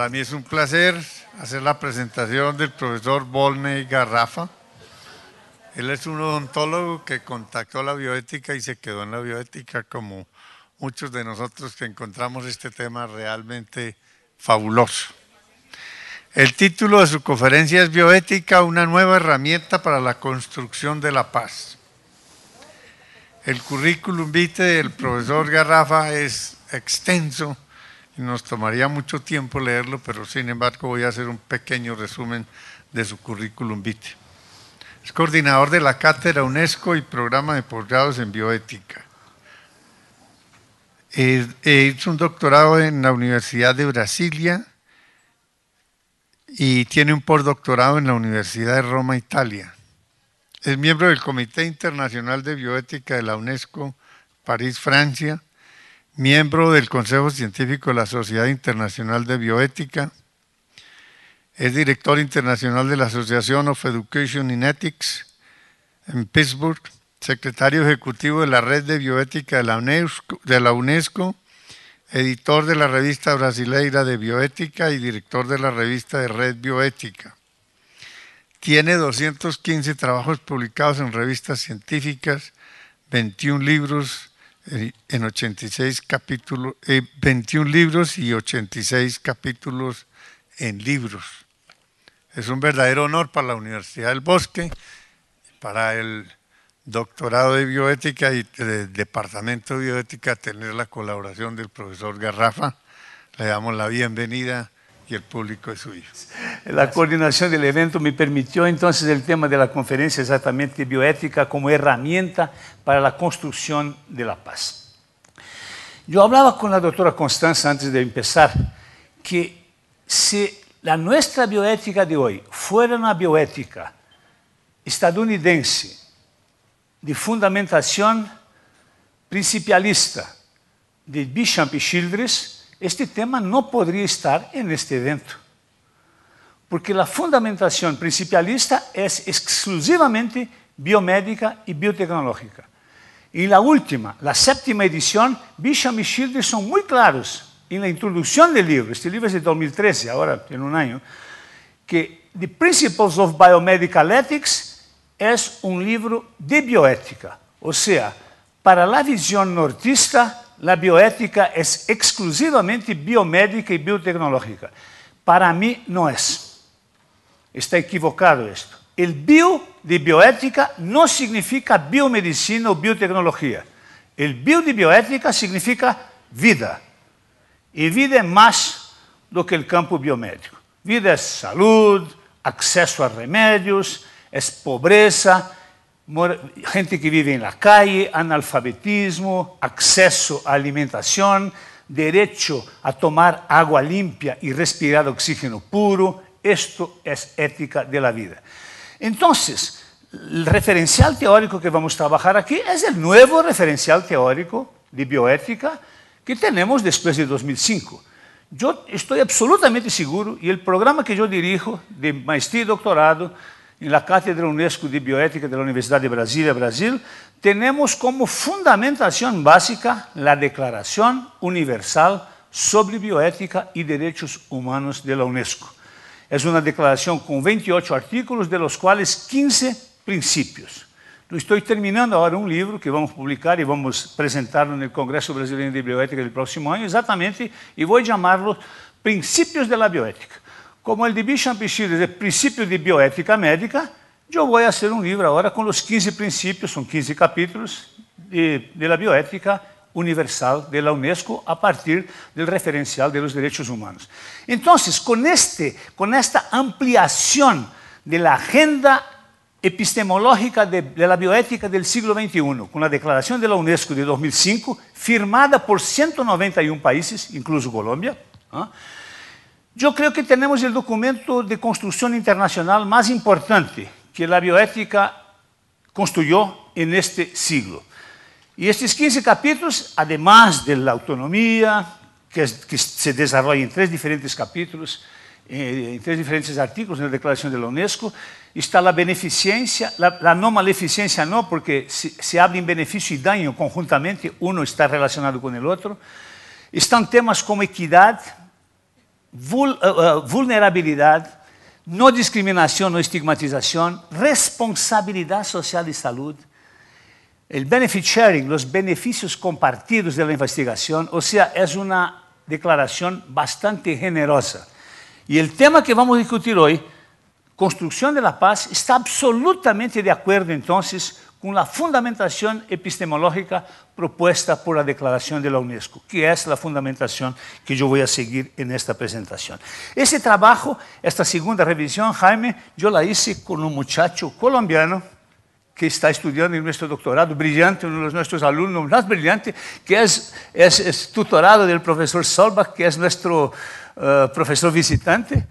Para mí es un placer hacer la presentación del profesor Volney Garrafa. Él es un odontólogo que contactó la bioética y se quedó en la bioética como muchos de nosotros que encontramos este tema realmente fabuloso. El título de su conferencia es Bioética, una nueva herramienta para la construcción de la paz. El currículum vitae del profesor Garrafa es extenso nos tomaría mucho tiempo leerlo, pero sin embargo voy a hacer un pequeño resumen de su currículum vitae. Es coordinador de la Cátedra UNESCO y Programa de Posgrados en Bioética. hizo un doctorado en la Universidad de Brasilia y tiene un postdoctorado en la Universidad de Roma, Italia. Es miembro del Comité Internacional de Bioética de la UNESCO, París, Francia, miembro del Consejo Científico de la Sociedad Internacional de Bioética, es director internacional de la Asociación of Education in Ethics en Pittsburgh, secretario ejecutivo de la Red de Bioética UNESCO, de la UNESCO editor de la revista brasileira de bioética y director de la revista de Red Bioética. Tiene 215 trabajos publicados en revistas científicas, 21 libros, en 86 capítulos, 21 libros y 86 capítulos en libros. Es un verdadero honor para la Universidad del Bosque, para el doctorado de bioética y del departamento de bioética tener la colaboración del profesor Garrafa. Le damos la bienvenida el público es suyo. La coordinación del evento me permitió entonces el tema de la conferencia exactamente de bioética como herramienta para la construcción de la paz. Yo hablaba con la doctora Constanza antes de empezar que si la nuestra bioética de hoy fuera una bioética estadounidense de fundamentación principalista de Bishop y Childress, Este tema não poderia estar em este evento, porque a fundamentação principalista é exclusivamente biomédica e biotecnológica. E na última, na séptima edição, Bisham e Shirley são muito claros na la do livro. este livro é de 2013, agora tem um ano, que The Principles of Biomedical Ethics é um livro de bioética, ou seja, para a visão nortista a bioética é exclusivamente biomédica e biotecnológica. Para mim, não é. Está equivocado isto. O bio de bioética não significa biomedicina ou biotecnologia. O bio de bioética significa vida. E vida é mais do que o campo biomédico. Vida é saúde, acesso a remédios, é pobreza, gente que vive en la calle, analfabetismo, acceso a alimentación, derecho a tomar agua limpia y respirar oxígeno puro. Esto es ética de la vida. Entonces, el referencial teórico que vamos a trabajar aquí es el nuevo referencial teórico de bioética que tenemos después de 2005. Yo estoy absolutamente seguro, y el programa que yo dirijo de maestría y doctorado en la Cátedra UNESCO de Bioética de la Universidad de Brasilia, Brasil, tenemos como fundamentación básica la Declaración Universal sobre Bioética y Derechos Humanos de la UNESCO. Es una declaración con 28 artículos, de los cuales 15 principios. Estoy terminando ahora un libro que vamos a publicar y vamos a presentarlo en el Congreso Brasileño de Bioética del próximo año, exactamente, y voy a llamarlo Principios de la Bioética. como o de Bichampicida, o é Princípio de Bioética Médica, eu vou a ser um livro agora com os 15 princípios, são 15 capítulos de, de la bioética universal de la UNESCO a partir do referencial de los derechos humanos. Então, com este, com esta ampliação de la agenda epistemológica de, de, la bioética del siglo XXI, com a Declaração de la UNESCO de 2005, firmada por 191 países, incluso Colombia, ¿eh? Ah, Yo creo que tenemos el documento de construcción internacional más importante que la bioética construyó en este siglo. Y estos 15 capítulos, además de la autonomía, que, se desarrolla en tres diferentes capítulos, eh, en tres diferentes artículos en la Declaración de la UNESCO, está la beneficencia, la, no maleficencia no, porque se, se habla en beneficio y daño conjuntamente, uno está relacionado con el otro. Están temas como equidad, eh, eh, vulnerabilidad, no discriminación, no estigmatización, responsabilidad social y salud, el benefit sharing, los beneficios compartidos de la investigación, o sea, es una declaración bastante generosa. Y el tema que vamos a discutir hoy, construcción de la paz, está absolutamente de acuerdo entonces con la fundamentación epistemológica propuesta por la Declaración de la UNESCO, que es la fundamentación que yo voy a seguir en esta presentación. Ese trabajo, esta segunda revisión, Jaime, yo la hice con un muchacho colombiano que está estudiando en nuestro doctorado, brillante, uno de nuestros alumnos más brillantes, que es, es, tutorado del profesor Solbach, que es nuestro eh, profesor visitante,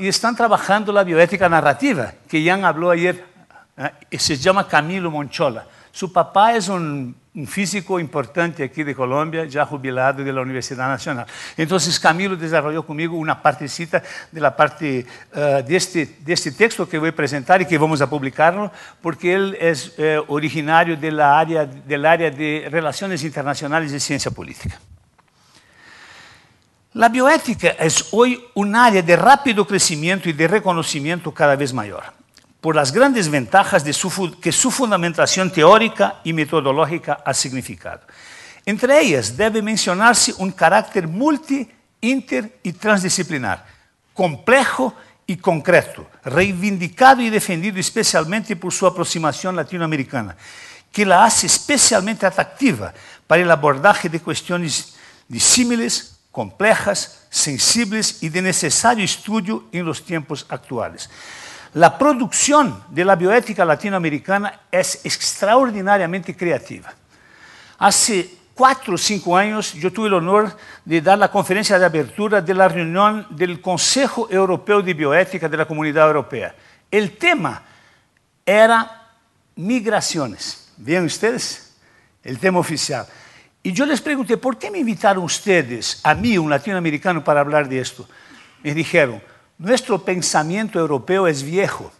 y están trabajando la bioética narrativa, que Jan habló ayer Ah, se llama Camilo Monchola. Su papá es un, físico importante aquí de Colombia, ya jubilado de la Universidad Nacional. Entonces Camilo desarrolló conmigo una partecita de la parte eh, este, de, este, texto que voy a presentar y que vamos a publicarlo, porque él es eh, originario de área, del área de Relaciones Internacionales y Ciencia Política. La bioética es hoy un área de rápido crecimiento y de reconocimiento cada vez mayor por las grandes ventajas que su fundamentación teórica y metodológica ha significado. Entre ellas debe mencionarse un carácter multi, inter y transdisciplinar, complejo y concreto, reivindicado y defendido especialmente por su aproximación latinoamericana, que la hace especialmente atractiva para el abordaje de cuestiones disímiles, complejas, sensibles y de necesario estudio en los tiempos actuales. La producción de la bioética latinoamericana es extraordinariamente creativa. Hace cuatro o cinco años yo tuve el honor de dar la conferencia de apertura de la reunión del Consejo Europeo de Bioética de la Comunidad Europea. El tema era migraciones. Ven ustedes? El tema oficial. Y yo les pregunté, ¿por qué me invitaron ustedes, a mí, un latinoamericano, para hablar de esto? Me dijeron, nuestro pensamiento europeo es viejo.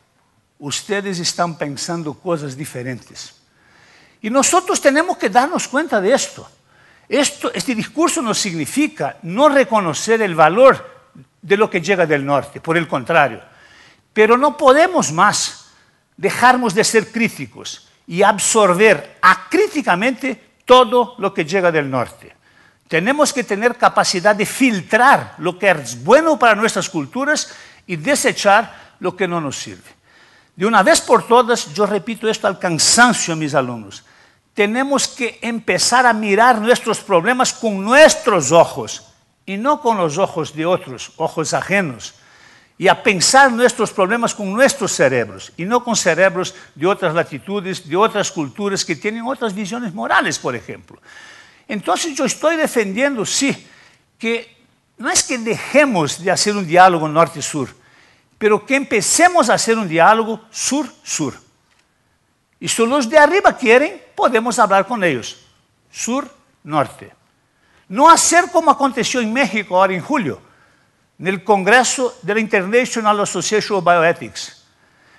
Ustedes están pensando cosas diferentes. Y nosotros tenemos que darnos cuenta de esto. este discurso no significa no reconocer el valor de lo que llega del norte, por el contrario. Pero no podemos más dejarnos de ser críticos y absorber acríticamente todo lo que llega del norte. Tenemos que tener capacidad de filtrar lo que es bueno para nuestras culturas y desechar lo que no nos sirve. De una vez por todas, yo repito esto al cansancio a mis alumnos, tenemos que empezar a mirar nuestros problemas con nuestros ojos y no con los ojos de otros, ojos ajenos, y a pensar nuestros problemas con nuestros cerebros y no con cerebros de otras latitudes, de otras culturas que tienen otras visiones morales, por ejemplo. Entonces yo estoy defendiendo, sí, que no es que dejemos de hacer un diálogo norte-sur, pero que empecemos a hacer un diálogo sur-sur. Y si los de arriba quieren, podemos hablar con ellos, sur-norte. No hacer como aconteció en México ahora en julio, en el Congreso de la International Association of Bioethics.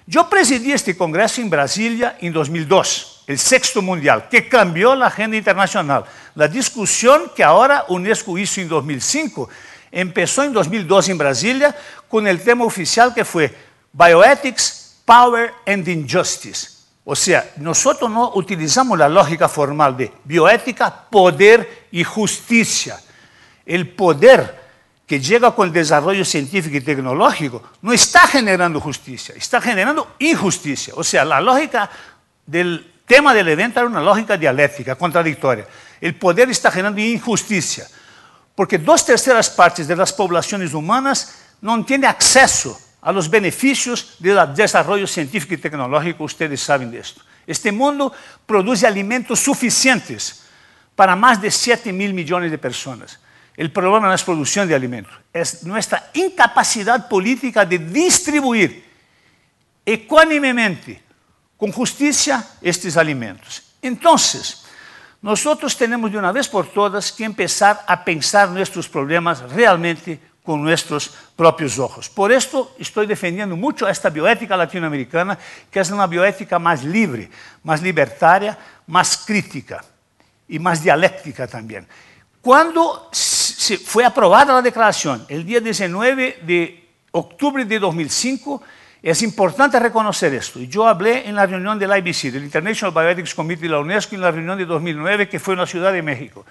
Yo presidí este Congreso en Brasilia en 2002. el sexto mundial, que cambió la agenda internacional. La discusión que ahora UNESCO hizo en 2005 empezó en 2002 en Brasilia con el tema oficial que fue Bioethics, Power and Injustice. O sea, nosotros no utilizamos la lógica formal de bioética, poder y justicia. El poder que llega con el desarrollo científico y tecnológico no está generando justicia, está generando injusticia. O sea, la lógica del tema del evento era una lógica dialéctica, contradictoria. El poder está generando injusticia, porque dos terceras partes de las poblaciones humanas no tienen acceso a los beneficios del desarrollo científico y tecnológico, ustedes saben de esto. Este mundo produce alimentos suficientes para más de 7 mil millones de personas. El problema no es producción de alimentos, es nuestra incapacidad política de distribuir ecuánimemente con justicia estos alimentos. Entonces, nosotros tenemos de una vez por todas que empezar a pensar nuestros problemas realmente con nuestros propios ojos. Por esto estoy defendiendo mucho esta bioética latinoamericana, que es una bioética más libre, más libertaria, más crítica y más dialéctica también. Cuando fue aprobada la declaración, el día 19 de octubre de 2005, es importante reconocer esto. Yo hablé en la reunión del IBC, del International Bioethics Committee de la UNESCO, en la reunión de 2009, que fue en la Ciudad de México,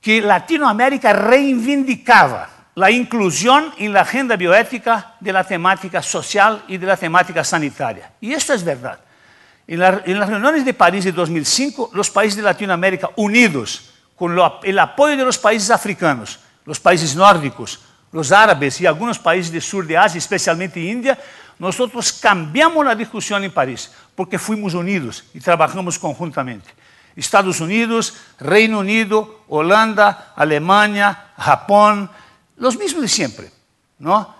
que Latinoamérica reivindicaba la inclusión en la agenda bioética de la temática social y de la temática sanitaria. Y esto es verdad. En, las reuniones de París de 2005, los países de Latinoamérica unidos con el apoyo de los países africanos, los países nórdicos, los árabes y algunos países del sur de Asia, especialmente India, nosotros cambiamos la discusión en París porque fuimos unidos y trabajamos conjuntamente. Estados Unidos, Reino Unido, Holanda, Alemania, Japón, los mismos de siempre, ¿no?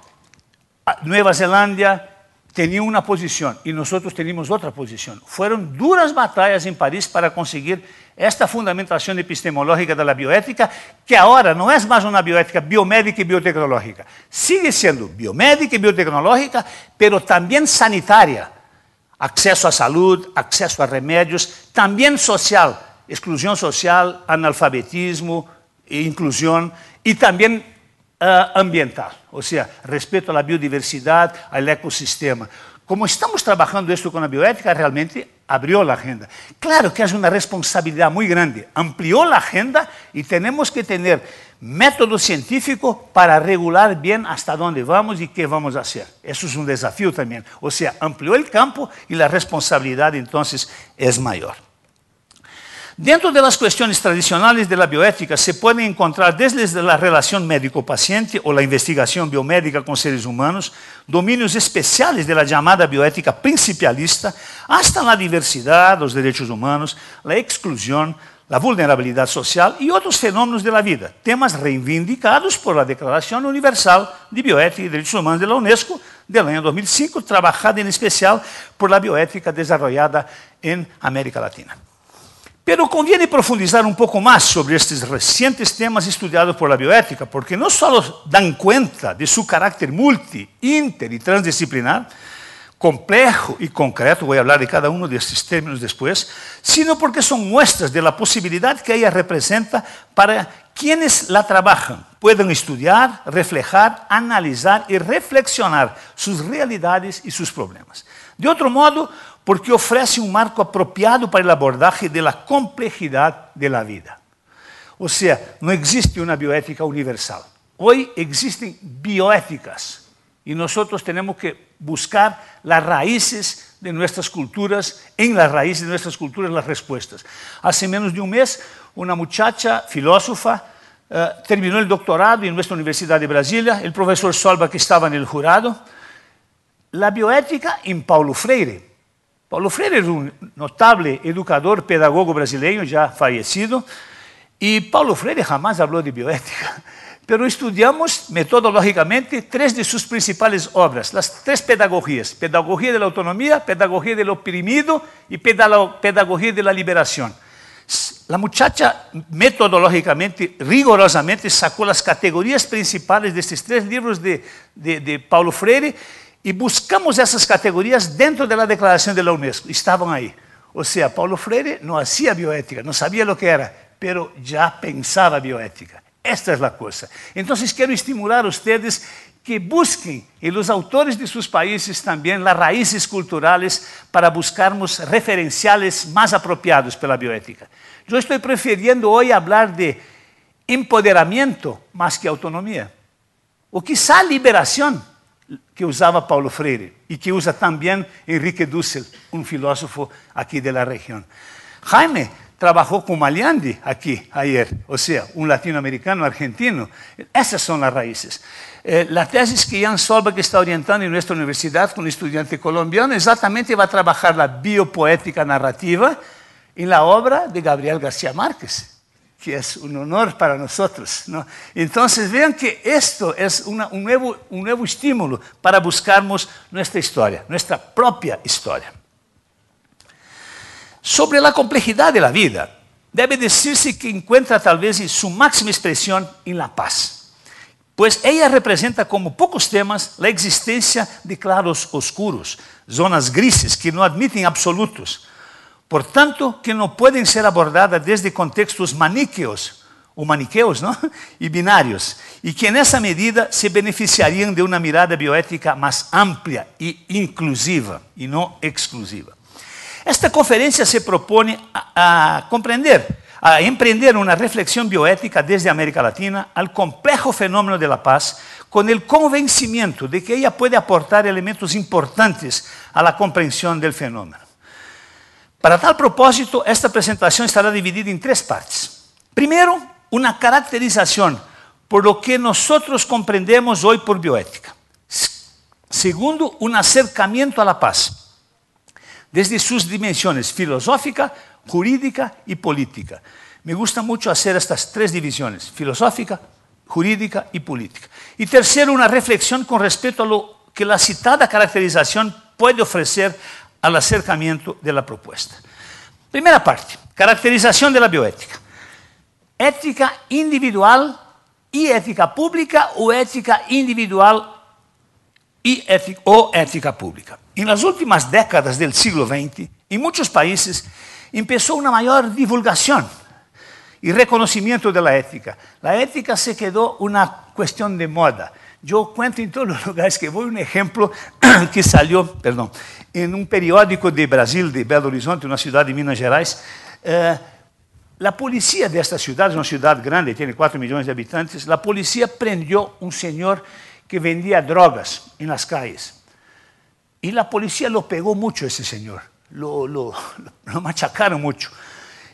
Nueva Zelanda, tenía una posición y nosotros teníamos otra posición. Fueron duras batallas en París para conseguir esta fundamentación epistemológica de la bioética, que ahora no es más una bioética biomédica y biotecnológica. Sigue siendo biomédica y biotecnológica, pero también sanitaria. Acceso a salud, acceso a remedios, también social, exclusión social, analfabetismo, inclusión, y también Ah, ambiental, o sea, respeto a la biodiversidad, al ecosistema. Como estamos trabajando esto con la bioética, realmente abrió la agenda. Claro que es una responsabilidad muy grande, amplió la agenda y tenemos que tener método científico para regular bien hasta dónde vamos y qué vamos a hacer. Eso es un desafío también. O sea, amplió el campo y la responsabilidad entonces es mayor. Dentro de las cuestiones tradicionales de la bioética se pueden encontrar desde la relación médico-paciente o la investigación biomédica con seres humanos, dominios especiales de la llamada bioética principialista, hasta la diversidad, los derechos humanos, la exclusión, la vulnerabilidad social y otros fenómenos de la vida, temas reivindicados por la Declaración Universal de Bioética y Derechos Humanos de la UNESCO del año 2005, trabajada en especial por la bioética desarrollada en América Latina. Pero conviene profundizar un poco más sobre estos recientes temas estudiados por la bioética, porque no solo dan cuenta de su carácter multi, inter y transdisciplinar, complejo y concreto, voy a hablar de cada uno de estos términos después, sino porque son muestras de la posibilidad que ella representa para quienes la trabajan, puedan estudiar, reflejar, analizar y reflexionar sus realidades y sus problemas. De outro modo, porque oferece um marco apropriado para a abordagem da complexidade da vida. Ou seja, não existe uma bioética universal. Hoje existem bioéticas e nós temos que buscar as raízes de nossas culturas, em las raízes de nossas culturas, as respostas. Há menos de um mês, uma muchacha filósofa eh, terminou o doutorado em nossa Universidade de Brasília. O professor Solba, que estava no jurado, la bioética en Paulo Freire. Paulo Freire es un notable educador, pedagogo brasileño ya fallecido, y Paulo Freire jamás habló de bioética, pero estudiamos metodológicamente tres de sus principales obras, las tres pedagogías, pedagogía de la autonomía, pedagogía del oprimido y pedagogía de la liberación. La muchacha metodológicamente, rigorosamente, sacó las categorías principales de estos tres libros de, de, de Paulo Freire y buscamos esas categorías dentro de la declaración de la Unesco. Estaban ahí. O sea, Paulo Freire no hacía bioética, no sabía lo que era, pero ya pensaba bioética. Esta es la cosa. Entonces quiero estimular a ustedes que busquen y los autores de sus países también las raíces culturales para buscarmos referenciales más apropiados para la bioética. Yo estoy prefiriendo hoy hablar de empoderamiento más que autonomía, o quizá liberación que usaba Paulo Freire y que usa también Enrique Dussel, un filósofo aquí de la región. Jaime trabajó con Maliandi aquí ayer, o sea, un latinoamericano argentino. Esas son las raíces. Eh, la tesis que Jan Solberg está orientando en nuestra universidad con un estudiante colombiano exactamente va a trabajar la biopoética narrativa en la obra de Gabriel García Márquez. que es un honor para nosotros. ¿no? Entonces vean que esto es una, un, nuevo, un nuevo estímulo para buscarmos nuestra historia, nuestra propia historia. Sobre la complejidad de la vida, debe decirse que encuentra tal vez su máxima expresión en la paz, pues ella representa como pocos temas la existencia de claros oscuros, zonas grises que no admiten absolutos, Por tanto, que no pueden ser abordadas desde contextos maniqueos, o maniqueos, Y binarios, y que en esa medida se beneficiarían de una mirada bioética más amplia e inclusiva, y no exclusiva. Esta conferencia se propone a comprender, a emprender una reflexión bioética desde América Latina al complejo fenómeno de la paz, con el convencimiento de que ella puede aportar elementos importantes a la comprensión del fenómeno. Para tal propósito, esta presentación estará dividida en tres partes. Primero, una caracterización por lo que nosotros comprendemos hoy por bioética. Segundo, un acercamiento a la paz, desde sus dimensiones filosófica, jurídica y política. Me gusta mucho hacer estas tres divisiones, filosófica, jurídica y política. Y tercero, una reflexión con respecto a lo que la citada caracterización puede ofrecer al acercamiento de la propuesta. Primera parte, caracterización de la bioética. Ética individual y ética pública o ética individual y ética, o ética pública. En las últimas décadas del siglo XX, en muchos países empezó una mayor divulgación y reconocimiento de la ética. La ética se quedó una cuestión de moda. Yo cuento en todos los lugares que voy un ejemplo que salió, perdón, en em un um periódico de Brasil, de Belo Horizonte, una ciudad de Minas Gerais, eh, policía de esta ciudad, es una ciudad grande, tiene 4 millones de habitantes, La policía prendió un señor que vendía drogas en las calles. Y la policía lo pegó mucho a ese lo, lo, lo mucho.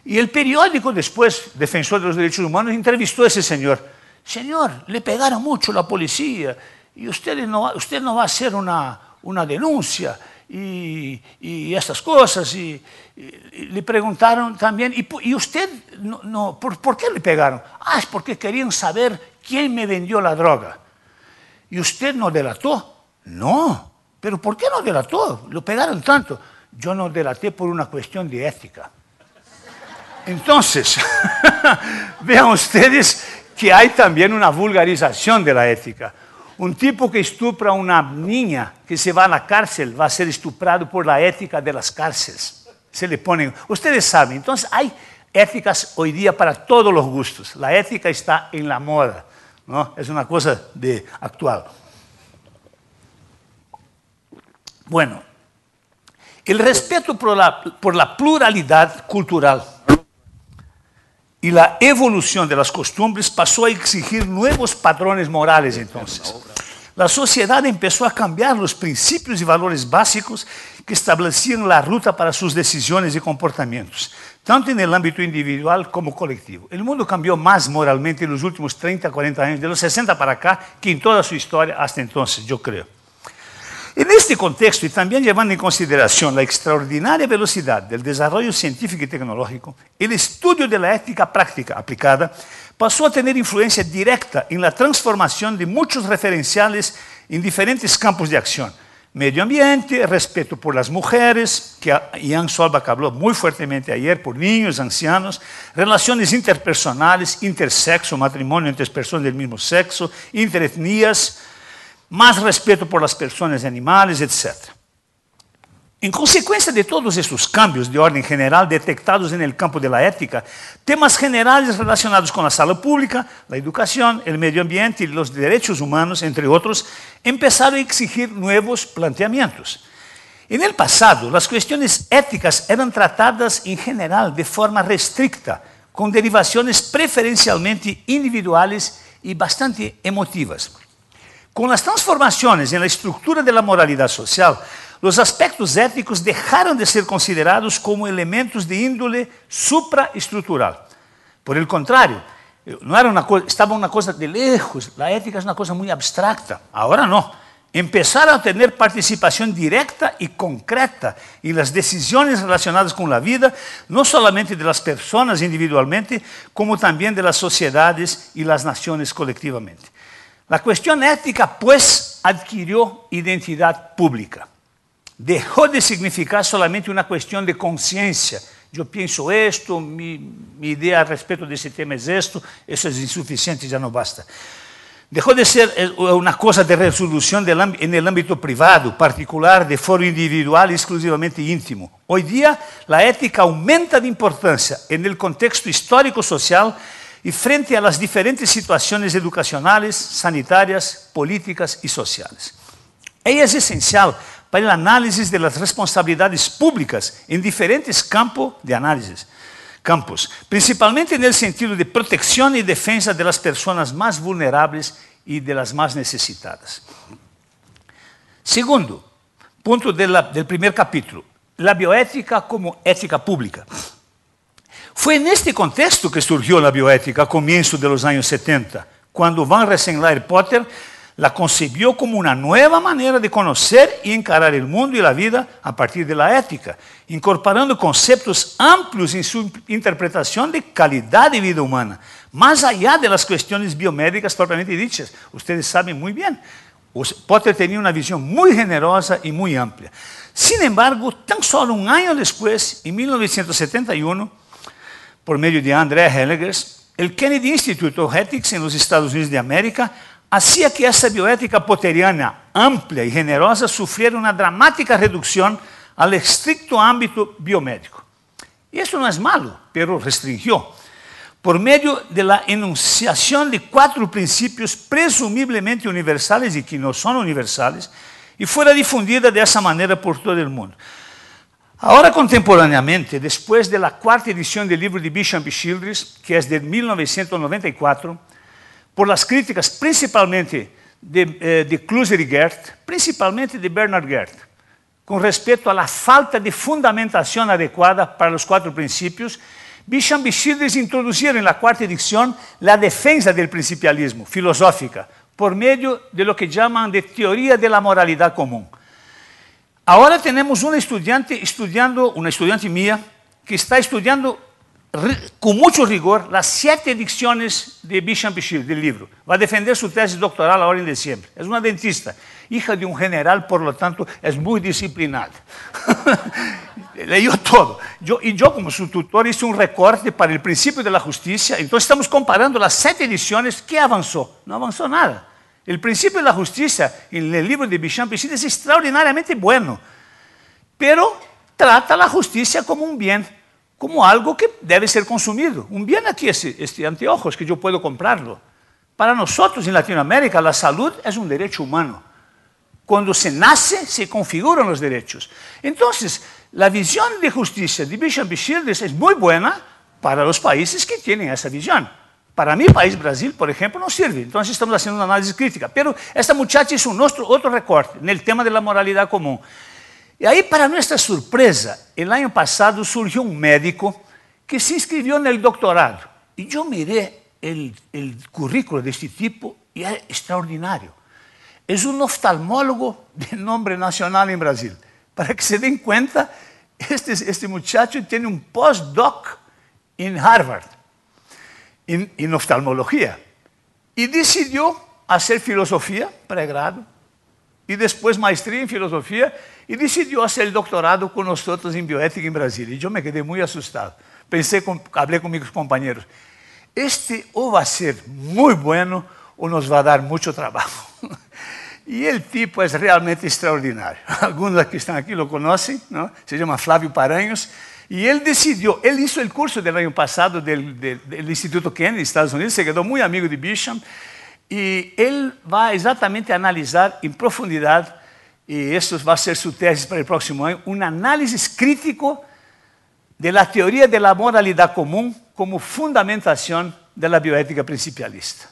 Y el periódico, después, defensor de los Derechos humanos, entrevistó a ese señor. Señor, le pegaron mucho la policía y usted no usted va hacer una una una denuncia y, estas cosas. Y, le preguntaron también, ¿y, usted no, ¿por, por, qué le pegaron? Ah, es porque querían saber quién me vendió la droga. ¿Y usted no delató? No. ¿Pero por qué no delató? Lo pegaron tanto. Yo no delaté por una cuestión de ética. Entonces, vean ustedes que hay también una vulgarización de la ética. Un tipo que estupra a una niña que se va a la cárcel va a ser estuprado por la ética de las cárceles. Se le ponen, ustedes saben, entonces hay éticas hoy día para todos los gustos. La ética está en la moda, ¿no? Es una cosa de actual. Bueno, el respeto por la, por la pluralidad cultural y la evolución de las costumbres pasó a exigir nuevos patrones morales entonces. La sociedad empezó a cambiar los principios y valores básicos que establecían la ruta para sus decisiones y comportamientos, tanto en el ámbito individual como colectivo. El mundo cambió más moralmente en los últimos 30, 40 años, de los 60 para acá, que en toda su historia hasta entonces, yo creo. En este contexto, y también llevando en consideración la extraordinaria velocidad del desarrollo científico y tecnológico, el estudio de la ética práctica aplicada pasó a tener influencia directa en la transformación de muchos referenciales en diferentes campos de acción. Medio ambiente, respeto por las mujeres, que Ian Solbach habló muy fuertemente ayer, por niños, ancianos, relaciones interpersonales, intersexo, matrimonio entre personas del mismo sexo, interetnias, más respeto por las personas y animales, etc. En em consecuencia de todos estos cambios de orden general detectados en el campo de la ética, temas generales relacionados con la salud pública, la educación, el medio ambiente y los derechos humanos, entre otros, empezaron a exigir nuevos planteamientos. En el pasado, las cuestiones éticas eran tratadas en general de forma restricta, con derivaciones preferencialmente individuales y bastante emotivas. Con las transformaciones en la estructura de la moralidad social, los aspectos éticos dejaron de ser considerados como elementos de índole supraestructural. Por el contrario, eh, no era una cosa, de lejos, la ética es una cosa muy abstracta. Ahora no, empezaron a tener participación directa y concreta en las decisiones relacionadas con la vida, no solamente de las personas individualmente, como también de las sociedades y las naciones colectivamente. La cuestión ética, pues, adquirió identidad pública dejó de significar solamente una cuestión de conciencia. Yo pienso esto, mi, idea al respecto de ese tema es esto, eso es insuficiente, ya no basta. Dejó de ser eh, una cosa de resolución en el ámbito privado, particular, de foro individual, exclusivamente íntimo. Hoy día la ética aumenta de importancia en el contexto histórico-social y frente a las diferentes situaciones educacionales, sanitarias, políticas y sociales. es esencial para el análisis de las responsabilidades públicas en diferentes campos de análisis. Campos, principalmente en el sentido de protección y defensa de las personas más vulnerables y de las más necesitadas. Segundo, punto del primer capítulo, la bioética como ética pública. Fue en este contexto que surgió la bioética a comienzos de los años 70, cuando Van Harry Potter la concibió como una nueva manera de conocer y encarar el mundo y la vida a partir de la ética, incorporando conceptos amplios en su interpretación de calidad de vida humana, más allá de las cuestiones biomédicas propiamente dichas. Ustedes saben muy bien, Potter tenía una visión muy generosa y muy amplia. Sin embargo, tan solo un año después, en 1971, por medio de André Hellegers, el Kennedy Institute of Ethics en los Estados Unidos de América Así assim é que essa bioética poteriana amplia y generosa sufriera una dramática reducción al estricto ámbito biomédico. Y eso no es é malo, pero restringió. Por medio de la enunciación de cuatro principios presumiblemente universales y que no son universales, y fuera difundida de esa manera por todo el mundo. Ahora, contemporaneamente, después de la cuarta edición del libro de Bishop Childress, que es é de 1994, por las críticas principalmente de, eh, de e de Gert, principalmente de Bernard Gert, com respeito à falta de fundamentação adequada para os quatro princípios, Bicham Bichides introduziram na quarta edição a defesa do principialismo filosófica por meio de lo que chamam de teoria de la moralidade comum. Agora temos uma estudante estudando, uma estudante minha, que está estudando con mucho rigor las siete ediciones de Bishop del libro. Va a defender su tesis doctoral ahora en diciembre. Es una dentista, hija de un general, por lo tanto es muy disciplinada. Leyó todo. Yo, y yo como su tutor hice un recorte para el principio de la justicia. Entonces estamos comparando las siete ediciones. ¿Qué avanzó? No avanzó nada. El principio de la justicia en el libro de Bishop es extraordinariamente bueno, pero trata la justicia como un bien como algo que debe ser consumido. Un bien aquí es este anteojos que yo puedo comprarlo. Para nosotros en Latinoamérica la salud es un derecho humano. Cuando se nace se configuran los derechos. Entonces, la visión de justicia de Bishop Shields es muy buena para los países que tienen esa visión. Para mi país, Brasil, por ejemplo, no sirve. Entonces estamos haciendo una análisis crítica. Pero esta muchacha hizo otro recorte en el tema de la moralidad común. Y e ahí, para nuestra sorpresa, el año em pasado surgió un um médico que se inscribió en el doctorado. Y e yo miré el currículo de este tipo y e es extraordinario. Es un um oftalmólogo de nombre nacional en em Brasil. Para que se den cuenta, este, este, muchacho tiene un um postdoc en em Harvard, en oftalmología, y decidió hacer filosofía, pregrado, e depois maestria em filosofia e decidiu fazer doutorado doctorado con nosotros bioética em Brasília. E eu me quedé muito assustado. Pensei, com, hablé con mis companheiros, este ou vai ser muito bueno ou nos vai dar muito trabalho. e ele tipo é realmente extraordinário. Alguns que estão aqui o conhecem, não? se chama Flávio Paranhos. E ele decidiu, ele fez o curso do ano passado do, Instituto do Instituto Kennedy, Estados Unidos, se quedou muito amigo de Bisham. Y él va exactamente a analizar en profundidad, y esto va a ser su tesis para el próximo año, un análisis crítico de la teoría de la moralidad común como fundamentación de la bioética principalista.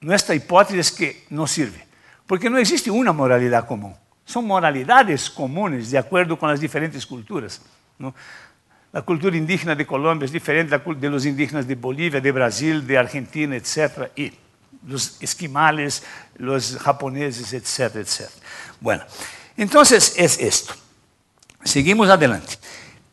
Nuestra hipótesis es que no sirve, porque no existe una moralidad común. Son moralidades comunes de acuerdo con las diferentes culturas. La cultura indígena de Colombia es diferente de los indígenas de Bolivia, de Brasil, de Argentina, etc los esquimales, los japoneses, etcétera, etcétera. Bueno, entonces es esto. Seguimos adelante.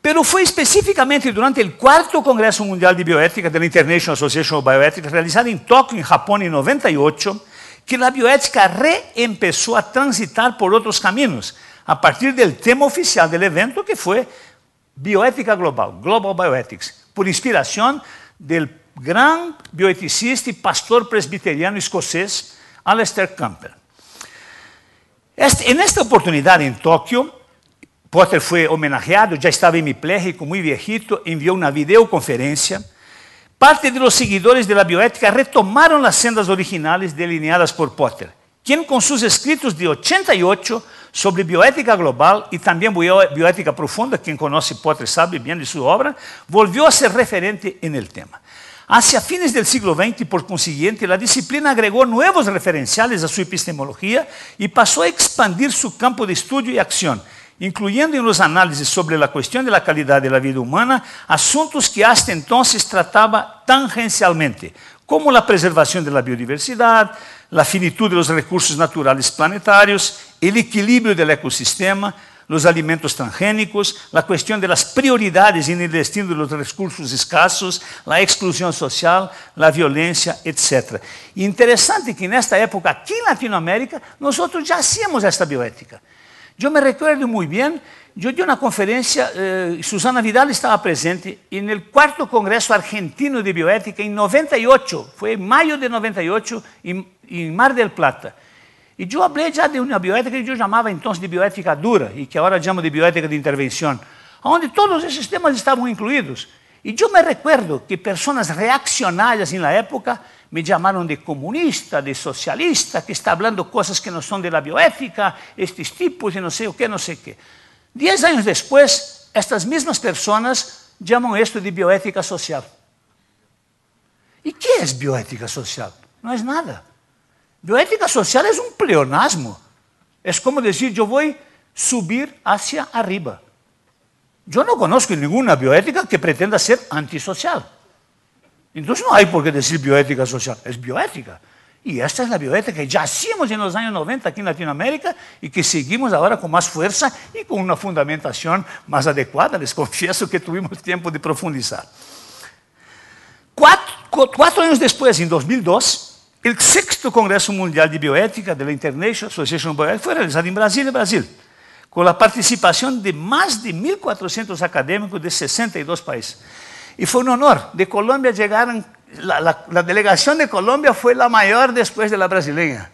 Pero fue específicamente durante el cuarto Congreso Mundial de Bioética de la International Association of Bioethics, realizado en Tokio, en Japón, en 98, que la bioética reempezó a transitar por otros caminos, a partir del tema oficial del evento, que fue Bioética Global, Global Bioethics, por inspiración del gran bioeticista y pastor presbiteriano escocés, Alastair Campbell. Este, en esta oportunidad en Tokio, Potter fue homenajeado, ya estaba en como muy viejito, envió una videoconferencia. Parte de los seguidores de la bioética retomaron las sendas originales delineadas por Potter, quien con sus escritos de 88 sobre bioética global y también bioética profunda, quien conoce Potter sabe bien de su obra, volvió a ser referente en el tema. Hacia fines del siglo XX por consiguiente, la disciplina agregó nuevos referenciales a su epistemología y pasó a expandir su campo de estudio y acción, incluyendo en los análisis sobre la cuestión de la calidad de la vida humana asuntos que hasta entonces trataba tangencialmente, como la preservación de la biodiversidad, la finitud de los recursos naturales planetarios, el equilibrio del ecosistema, los alimentos transgénicos, la cuestión de las prioridades en el destino de los recursos escasos, la exclusión social, la violencia, etc. Interesante que en esta época, aquí en Latinoamérica, nosotros ya hacíamos esta bioética. Yo me recuerdo muy bien, yo di una conferencia, eh, Susana Vidal estaba presente, en el cuarto congreso Argentino de Bioética, en 98, fue mayo mayo de 98, en Mar del Plata. E eu falei de uma bioética que eu chamava então de bioética dura, e que agora chamo de bioética de intervenção, onde todos esses temas estavam incluídos. E eu me recuerdo que pessoas reaccionárias na época me chamaram de comunista, de socialista, que está falando coisas que não são da bioética, estes tipos e não sei o que, não sei o que. Dez anos depois, estas mesmas pessoas chamam isto de bioética social. E que é bioética social? Não é nada. Bioética social es un pleonasmo. Es como decir, yo voy a subir hacia arriba. Yo no conozco ninguna bioética que pretenda ser antisocial. Entonces no hay por qué decir bioética social, es bioética. Y esta es la bioética que ya hacíamos en los años 90 aquí en Latinoamérica y que seguimos ahora con más fuerza y con una fundamentación más adecuada. Les confieso que tuvimos tiempo de profundizar. Cuatro, cuatro años después, en 2002, el sexto Congreso Mundial de Bioética de la International Association of Bioethics fue realizado en y Brasil, con la participación de más de 1.400 académicos de 62 países. Y fue un honor. De Colombia llegaron, la, delegación de Colombia fue la mayor después de la brasileña.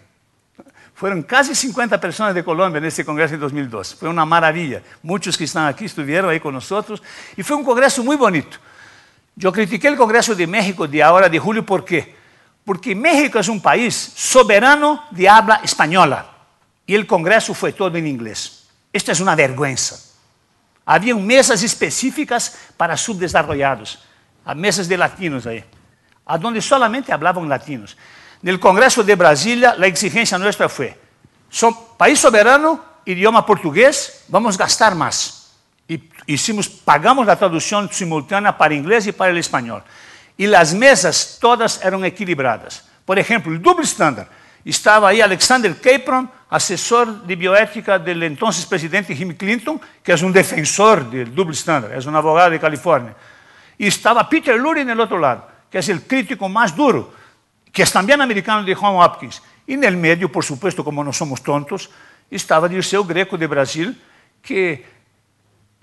Fueron casi 50 personas de Colombia en este congreso de 2002. Fue una maravilla. Muchos que están aquí estuvieron ahí con nosotros y fue un congreso muy bonito. Yo critiqué el congreso de México de ahora de julio, ¿por qué? porque México es un país soberano de habla española y el Congreso fue todo en inglés. Esto es una vergüenza. Había mesas específicas para subdesarrollados, mesas de latinos ahí, a donde solamente hablaban latinos. En el Congreso de Brasilia la exigencia nuestra fue, son país soberano, idioma portugués, vamos a gastar más. Y hicimos, pagamos la traducción simultánea para inglés y para el español. y las mesas todas eran equilibradas. Por ejemplo, el doble estándar. Estaba ahí Alexander Capron, asesor de bioética del entonces presidente Jimmy Clinton, que es un defensor del doble estándar, es un abogado de California. Y estaba Peter Lurie en el otro lado, que es el crítico más duro, que es también americano de Juan Hopkins. Y en el medio, por supuesto, como no somos tontos, estaba Dirceu Greco de Brasil, que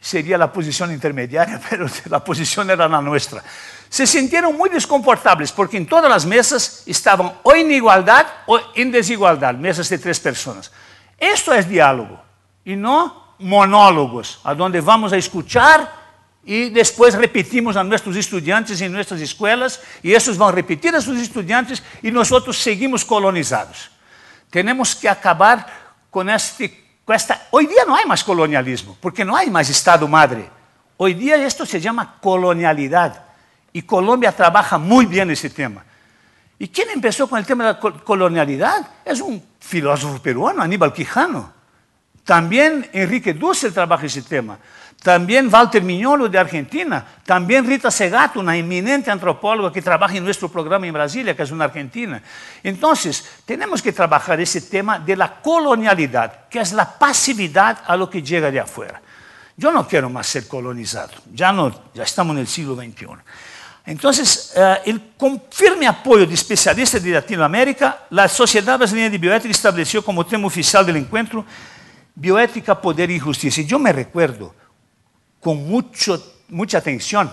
sería la posición intermediaria, pero la posición era la nuestra. se sentiram muito desconfortáveis, porque em todas as mesas estavam ou em igualdade ou em desigualdade, mesas de três pessoas. Isto é diálogo, e não monólogos, aonde vamos a escutar e depois repetimos a nossos estudantes em nossas escolas, e esses vão repetir a seus estudantes, e nós outros seguimos colonizados. Temos que acabar com este, com esta... Hoje dia não há mais colonialismo, porque não há mais Estado-Madre. Hoje em dia isto se chama colonialidade. Y Colombia trabaja muy bien ese tema. ¿Y quién empezó con el tema de la colonialidad? Es un filósofo peruano, Aníbal Quijano. También Enrique Dussel trabaja ese tema. También Walter Miñolo de Argentina. También Rita Segato, una eminente antropóloga que trabaja en nuestro programa en Brasilia, que es una argentina. Entonces, tenemos que trabajar ese tema de la colonialidad, que es la pasividad a lo que llega de afuera. Yo no quiero más ser colonizado. Ya, ya estamos en el siglo XXI. Entonces, eh, el, con firme apoyo de especialistas de Latinoamérica, la Sociedad Brasileña de Bioética estableció como tema oficial del encuentro Bioética, Poder y Justicia. Y yo me recuerdo con mucha atención,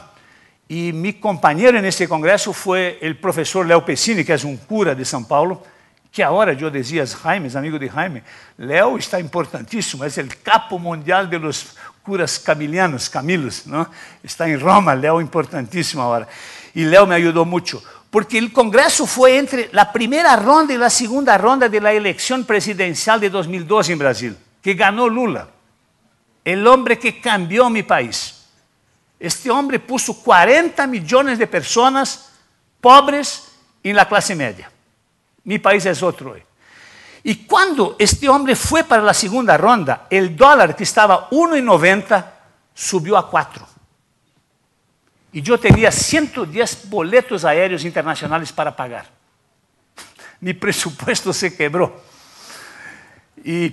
y mi compañero en este congreso fue el profesor Leo Pessini, que es un cura de São Paulo, que ahora yo decía es Jaime, es amigo de Jaime. Leo está importantísimo, es el capo mundial de los curas camilianos, Camilos, ¿no? Está en Roma, Leo importantísimo ahora. Y Leo me ayudó mucho, porque el Congreso fue entre la primera ronda y la segunda ronda de la elección presidencial de 2012 en Brasil, que ganó Lula, el hombre que cambió mi país. Este hombre puso 40 millones de personas pobres en la clase media. Mi país es otro hoy. Y cuando este hombre fue para la segunda ronda, el dólar que estaba 1,90 subió a 4. Y yo tenía 110 boletos aéreos internacionales para pagar. Mi presupuesto se quebró.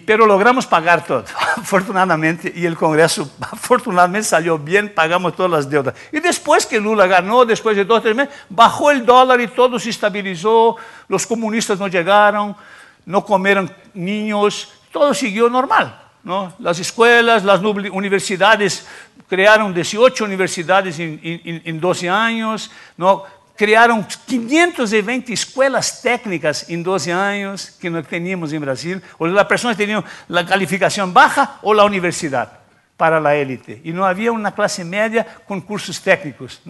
pero logramos pagar todo, afortunadamente, y el Congreso afortunadamente salió bien, pagamos todas las deudas. Y después que Lula ganó, después de dos o tres meses, bajó el dólar y todo se estabilizó, los comunistas no llegaron, no comieron niños, todo siguió normal. Las escuelas, las universidades, crearon 18 universidades en, 12 años, ¿no? 520 escuelas técnicas en 12 años que no teníamos en Brasil. O las personas tenían la calificación baja o la universidad para la élite. Y no había una clase media con cursos técnicos.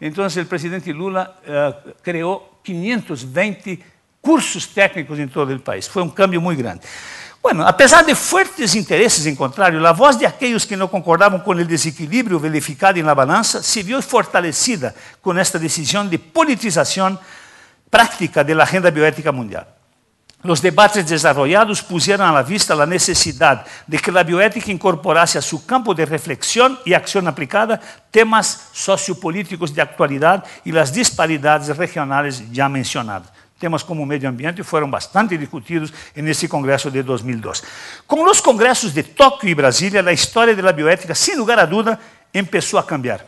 Entonces el presidente Lula eh, creó 520 cursos técnicos em todo o país. Foi um câmbio muito grande. Bueno, apesar de fortes interesses em contrário, a voz de aqueles que não concordavam com o desequilíbrio verificado na balança, se viu fortalecida com esta decisão de politização prática da agenda bioética mundial. Os debates desarrollados puseram à vista a necessidade de que a bioética incorporasse a seu campo de reflexão e ação aplicada temas sociopolíticos de actualidade e as disparidades regionales já mencionadas temas como o meio ambiente foram bastante discutidos nesse congresso de 2002. Com os congressos de Tóquio e Brasília, a história da bioética, sem lugar a dúvida, começou a cambiar.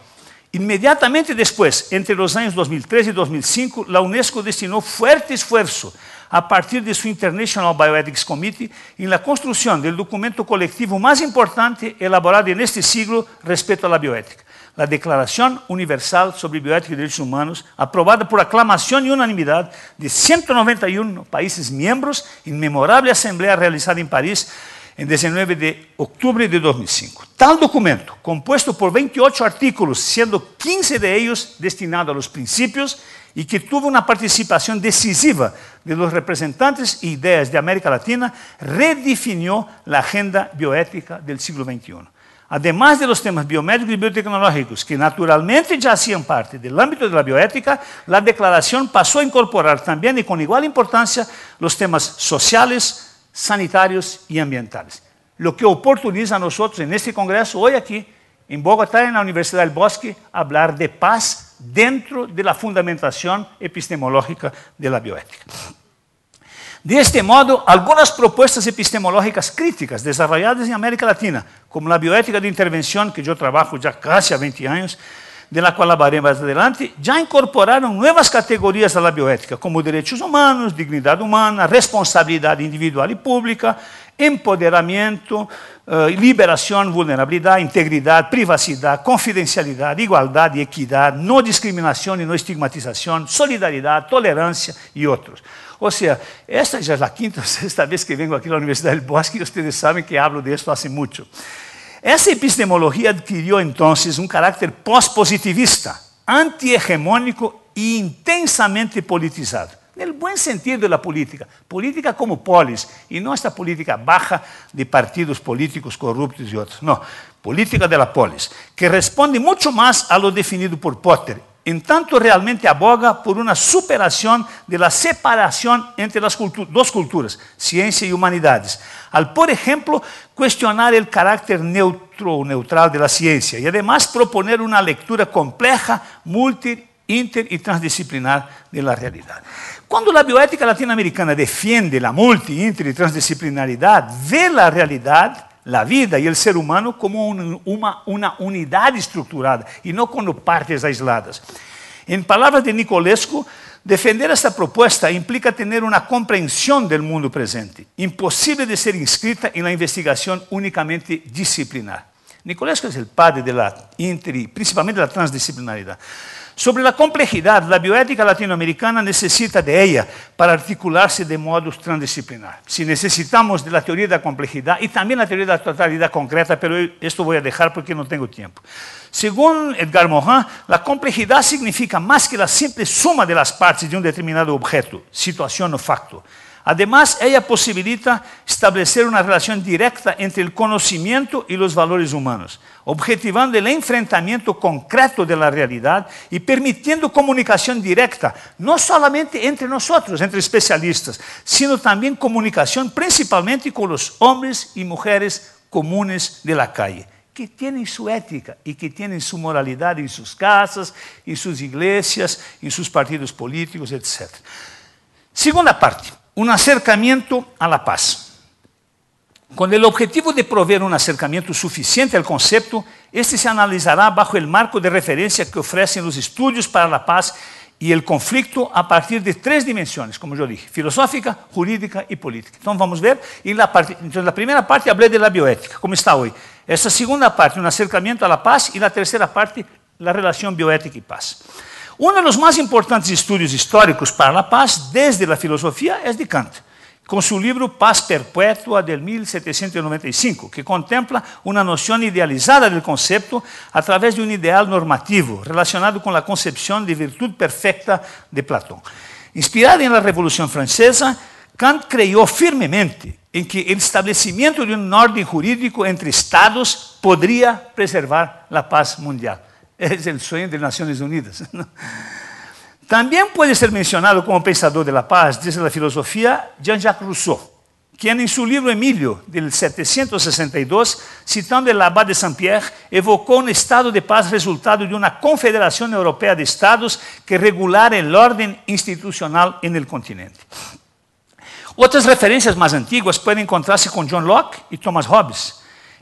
Imediatamente depois, entre os anos 2003 e 2005, a Unesco destinou forte esforço a partir de seu International Bioethics Committee em construção do documento coletivo mais importante elaborado neste siglo respeito à bioética. la Declaración Universal sobre Bioética y Derechos Humanos, aprobada por aclamación y unanimidad de 191 países miembros en memorable asamblea realizada en París en 19 de octubre de 2005. Tal documento, compuesto por 28 artículos, siendo 15 de ellos destinados a los principios y que tuvo una participación decisiva de los representantes e ideas de América Latina, redefinió la agenda bioética del siglo XXI además de los temas biomédicos y biotecnológicos, que naturalmente ya hacían parte del ámbito de la bioética, la declaración pasó a incorporar también y con igual importancia los temas sociales, sanitarios y ambientales. Lo que oportuniza a nosotros en este Congreso, hoy aquí, en Bogotá, en la Universidad del Bosque, hablar de paz dentro de la fundamentación epistemológica de la bioética. deste modo, algumas propostas epistemológicas críticas desarrolladas em América Latina, como a bioética de intervenção que eu trabalho já há a 20 anos, de la qual hablaré más adelante, já incorporaram novas categorias a bioética, como direitos humanos, dignidade humana, responsabilidade individual e pública, empoderamento, eh, liberação, vulnerabilidade, integridade, privacidade, confidencialidade, igualdade e equidade, não discriminação e não estigmatização, solidariedade, tolerância e outros. Ou seja, esta já é a quinta ou sexta vez que venho aqui na Universidade do Bosque e vocês sabem que hablo de esto hace muito. Essa epistemologia adquiriu então um caráter pós-positivista, anti-hegemônico e intensamente politizado. en el buen sentido de la política, política como polis, y no esta política baja de partidos políticos corruptos y otros, no, política de la polis, que responde mucho más a lo definido por Potter, en tanto realmente aboga por una superación de la separación entre las dos culturas, ciencia y humanidades, al, por ejemplo, cuestionar el carácter neutro o neutral de la ciencia y además proponer una lectura compleja, multi inter y transdisciplinar de la realidad. Cuando la bioética latinoamericana defiende la multi, inter y transdisciplinaridad, ve la realidad, la vida y el ser humano como una, unidad estructurada y no como partes aisladas. En palabras de Nicolescu, defender esta propuesta implica tener una comprensión del mundo presente, imposible de ser inscrita en la investigación únicamente disciplinar. Nicolescu es el padre de la inter y principalmente de la transdisciplinaridad sobre la complejidad, la bioética latinoamericana necesita de ella para articularse de modo transdisciplinar. Si necesitamos de la teoría de la complejidad y también la teoría de la totalidad concreta, pero esto voy a dejar porque no tengo tiempo. Según Edgar Morin, la complejidad significa más que la simple suma de las partes de un determinado objeto, situación o facto. Además, ella posibilita establecer una relación directa entre el conocimiento y los valores humanos, objetivando el enfrentamiento concreto de la realidad y permitiendo comunicación directa, no solamente entre nosotros, entre especialistas, sino también comunicación principalmente con los hombres y mujeres comunes de la calle, que tienen su ética y que tienen su moralidad en sus casas, en sus iglesias, en sus partidos políticos, etc. Segunda parte un acercamiento a la paz. Con el objetivo de proveer un acercamiento suficiente al concepto, este se analizará bajo el marco de referencia que ofrecen los estudios para la paz y el conflicto a partir de tres dimensiones, como yo dije, filosófica, jurídica y política. Entonces vamos a ver, en la entonces la primera parte hablé de la bioética, como está hoy. Esta segunda parte, un acercamiento a la paz, y la tercera parte, la relación bioética y paz. Um dos mais importantes estudos históricos para a paz desde a filosofia é de Kant, com seu livro Paz Perpetua de 1795, que contempla uma noção idealizada do conceito através de um ideal normativo relacionado com a concepção de virtude perfeita de Platão. Inspirado na Revolução Francesa, Kant creyó firmemente em que o estabelecimento de um ordem jurídico entre estados poderia preservar a paz mundial. Es el sueño de Naciones Unidas. También puede ser mencionado como pensador de la paz, desde la filosofía, Jean-Jacques Rousseau, quien en su libro Emilio, del 762, citando el abad de Saint-Pierre, evocó un estado de paz resultado de una confederación europea de estados que regulara el orden institucional en el continente. Otras referencias más antiguas pueden encontrarse con John Locke y Thomas Hobbes,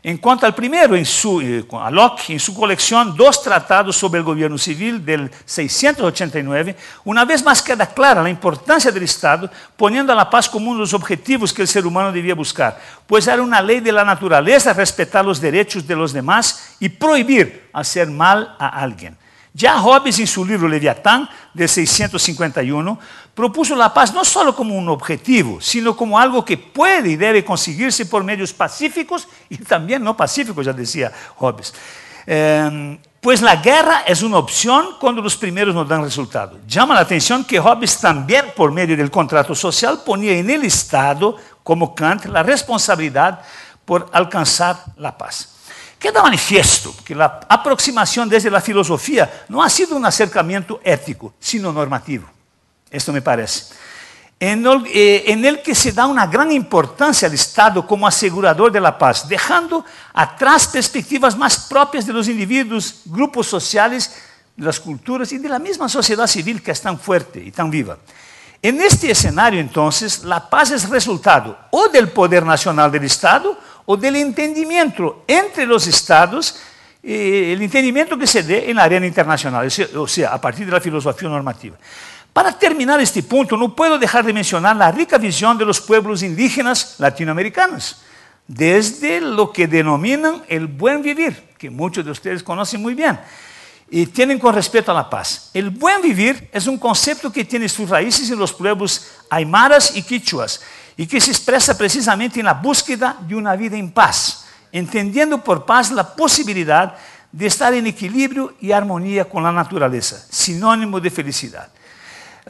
en cuanto al primero, en eh, a Locke, en su colección, dos tratados sobre el gobierno civil del 689, una vez más queda clara la importancia del Estado, poniendo a la paz como uno de los objetivos que el ser humano debía buscar, pues era una ley de la naturaleza respetar los derechos de los demás y prohibir hacer mal a alguien. Ya Hobbes, en su libro Leviatán, de 651, propuso la paz no solo como un objetivo, sino como algo que puede y debe conseguirse por medios pacíficos y también no pacíficos, ya decía Hobbes. Em, pues la guerra es una opción cuando los primeros no dan resultado. Llama la atención que Hobbes también, por medio del contrato social, ponía en el Estado, como Kant, la responsabilidad por alcanzar la paz. Queda manifiesto que la aproximación desde la filosofía no ha sido un acercamiento ético, sino normativo. Esto me parece. Eh, en el, que se da una gran importancia al Estado como asegurador de la paz, dejando atrás perspectivas más propias de los individuos, grupos sociales, de las culturas y de la misma sociedad civil que es tan fuerte y tan viva. En este escenario, entonces, la paz es resultado o del poder nacional del Estado o del entendimiento entre los Estados, eh, el entendimiento que se dé en la arena internacional, o sea, a partir de la filosofía normativa. Para terminar este punto, no puedo dejar de mencionar la rica visión de los pueblos indígenas latinoamericanos, desde lo que denominan el buen vivir, que muchos de ustedes conocen muy bien, y tienen con respecto a la paz. El buen vivir es un concepto que tiene sus raíces en los pueblos aymaras y quichuas, y que se expresa precisamente en la búsqueda de una vida en paz, entendiendo por paz la posibilidad de estar en equilibrio y armonía con la naturaleza, sinónimo de felicidad.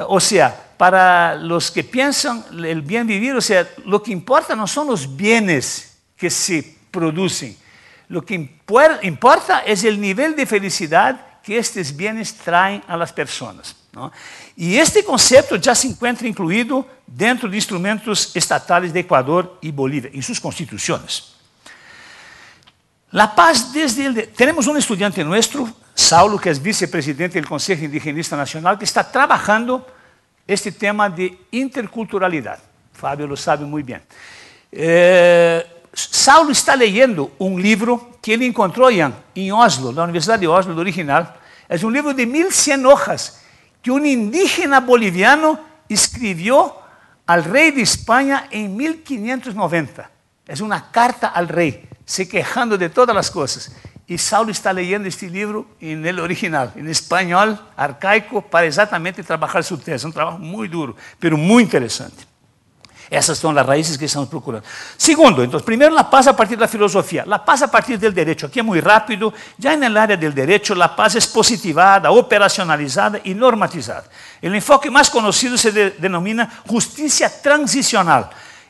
O sea, para los que piensan el bien vivir, o sea, lo que importa no son los bienes que se producen, lo que importa es el nivel de felicidad que estos bienes traen a las personas. Y este concepto ya se encuentra incluido dentro de instrumentos estatales de Ecuador y Bolivia, en sus constituciones. La paz desde el... Tenemos un estudiante nuestro, Saulo, que é vice-presidente do Conselho Indigenista Nacional, que está trabalhando este tema de interculturalidade. Fábio lo sabe muito bem. Eh, Saulo está lendo um livro que ele encontrou Ian, em Oslo, na Universidade de Oslo, do original. É um livro de 1.100 hojas que um indígena boliviano escreveu ao rei de Espanha em 1590. É uma carta ao rei, se quejando de todas as coisas. Y Saulo está leyendo este libro en el original, en español arcaico, para exactamente trabajar su tesis. Un trabajo muy duro, pero muy interesante. Esas son las raíces que estamos procurando. Segundo, entonces, primero la paz a partir de la filosofía, la paz a partir del derecho. Aquí es muy rápido, ya en el área del derecho la paz es positivada, operacionalizada y normatizada. El enfoque más conocido se denomina justicia transicional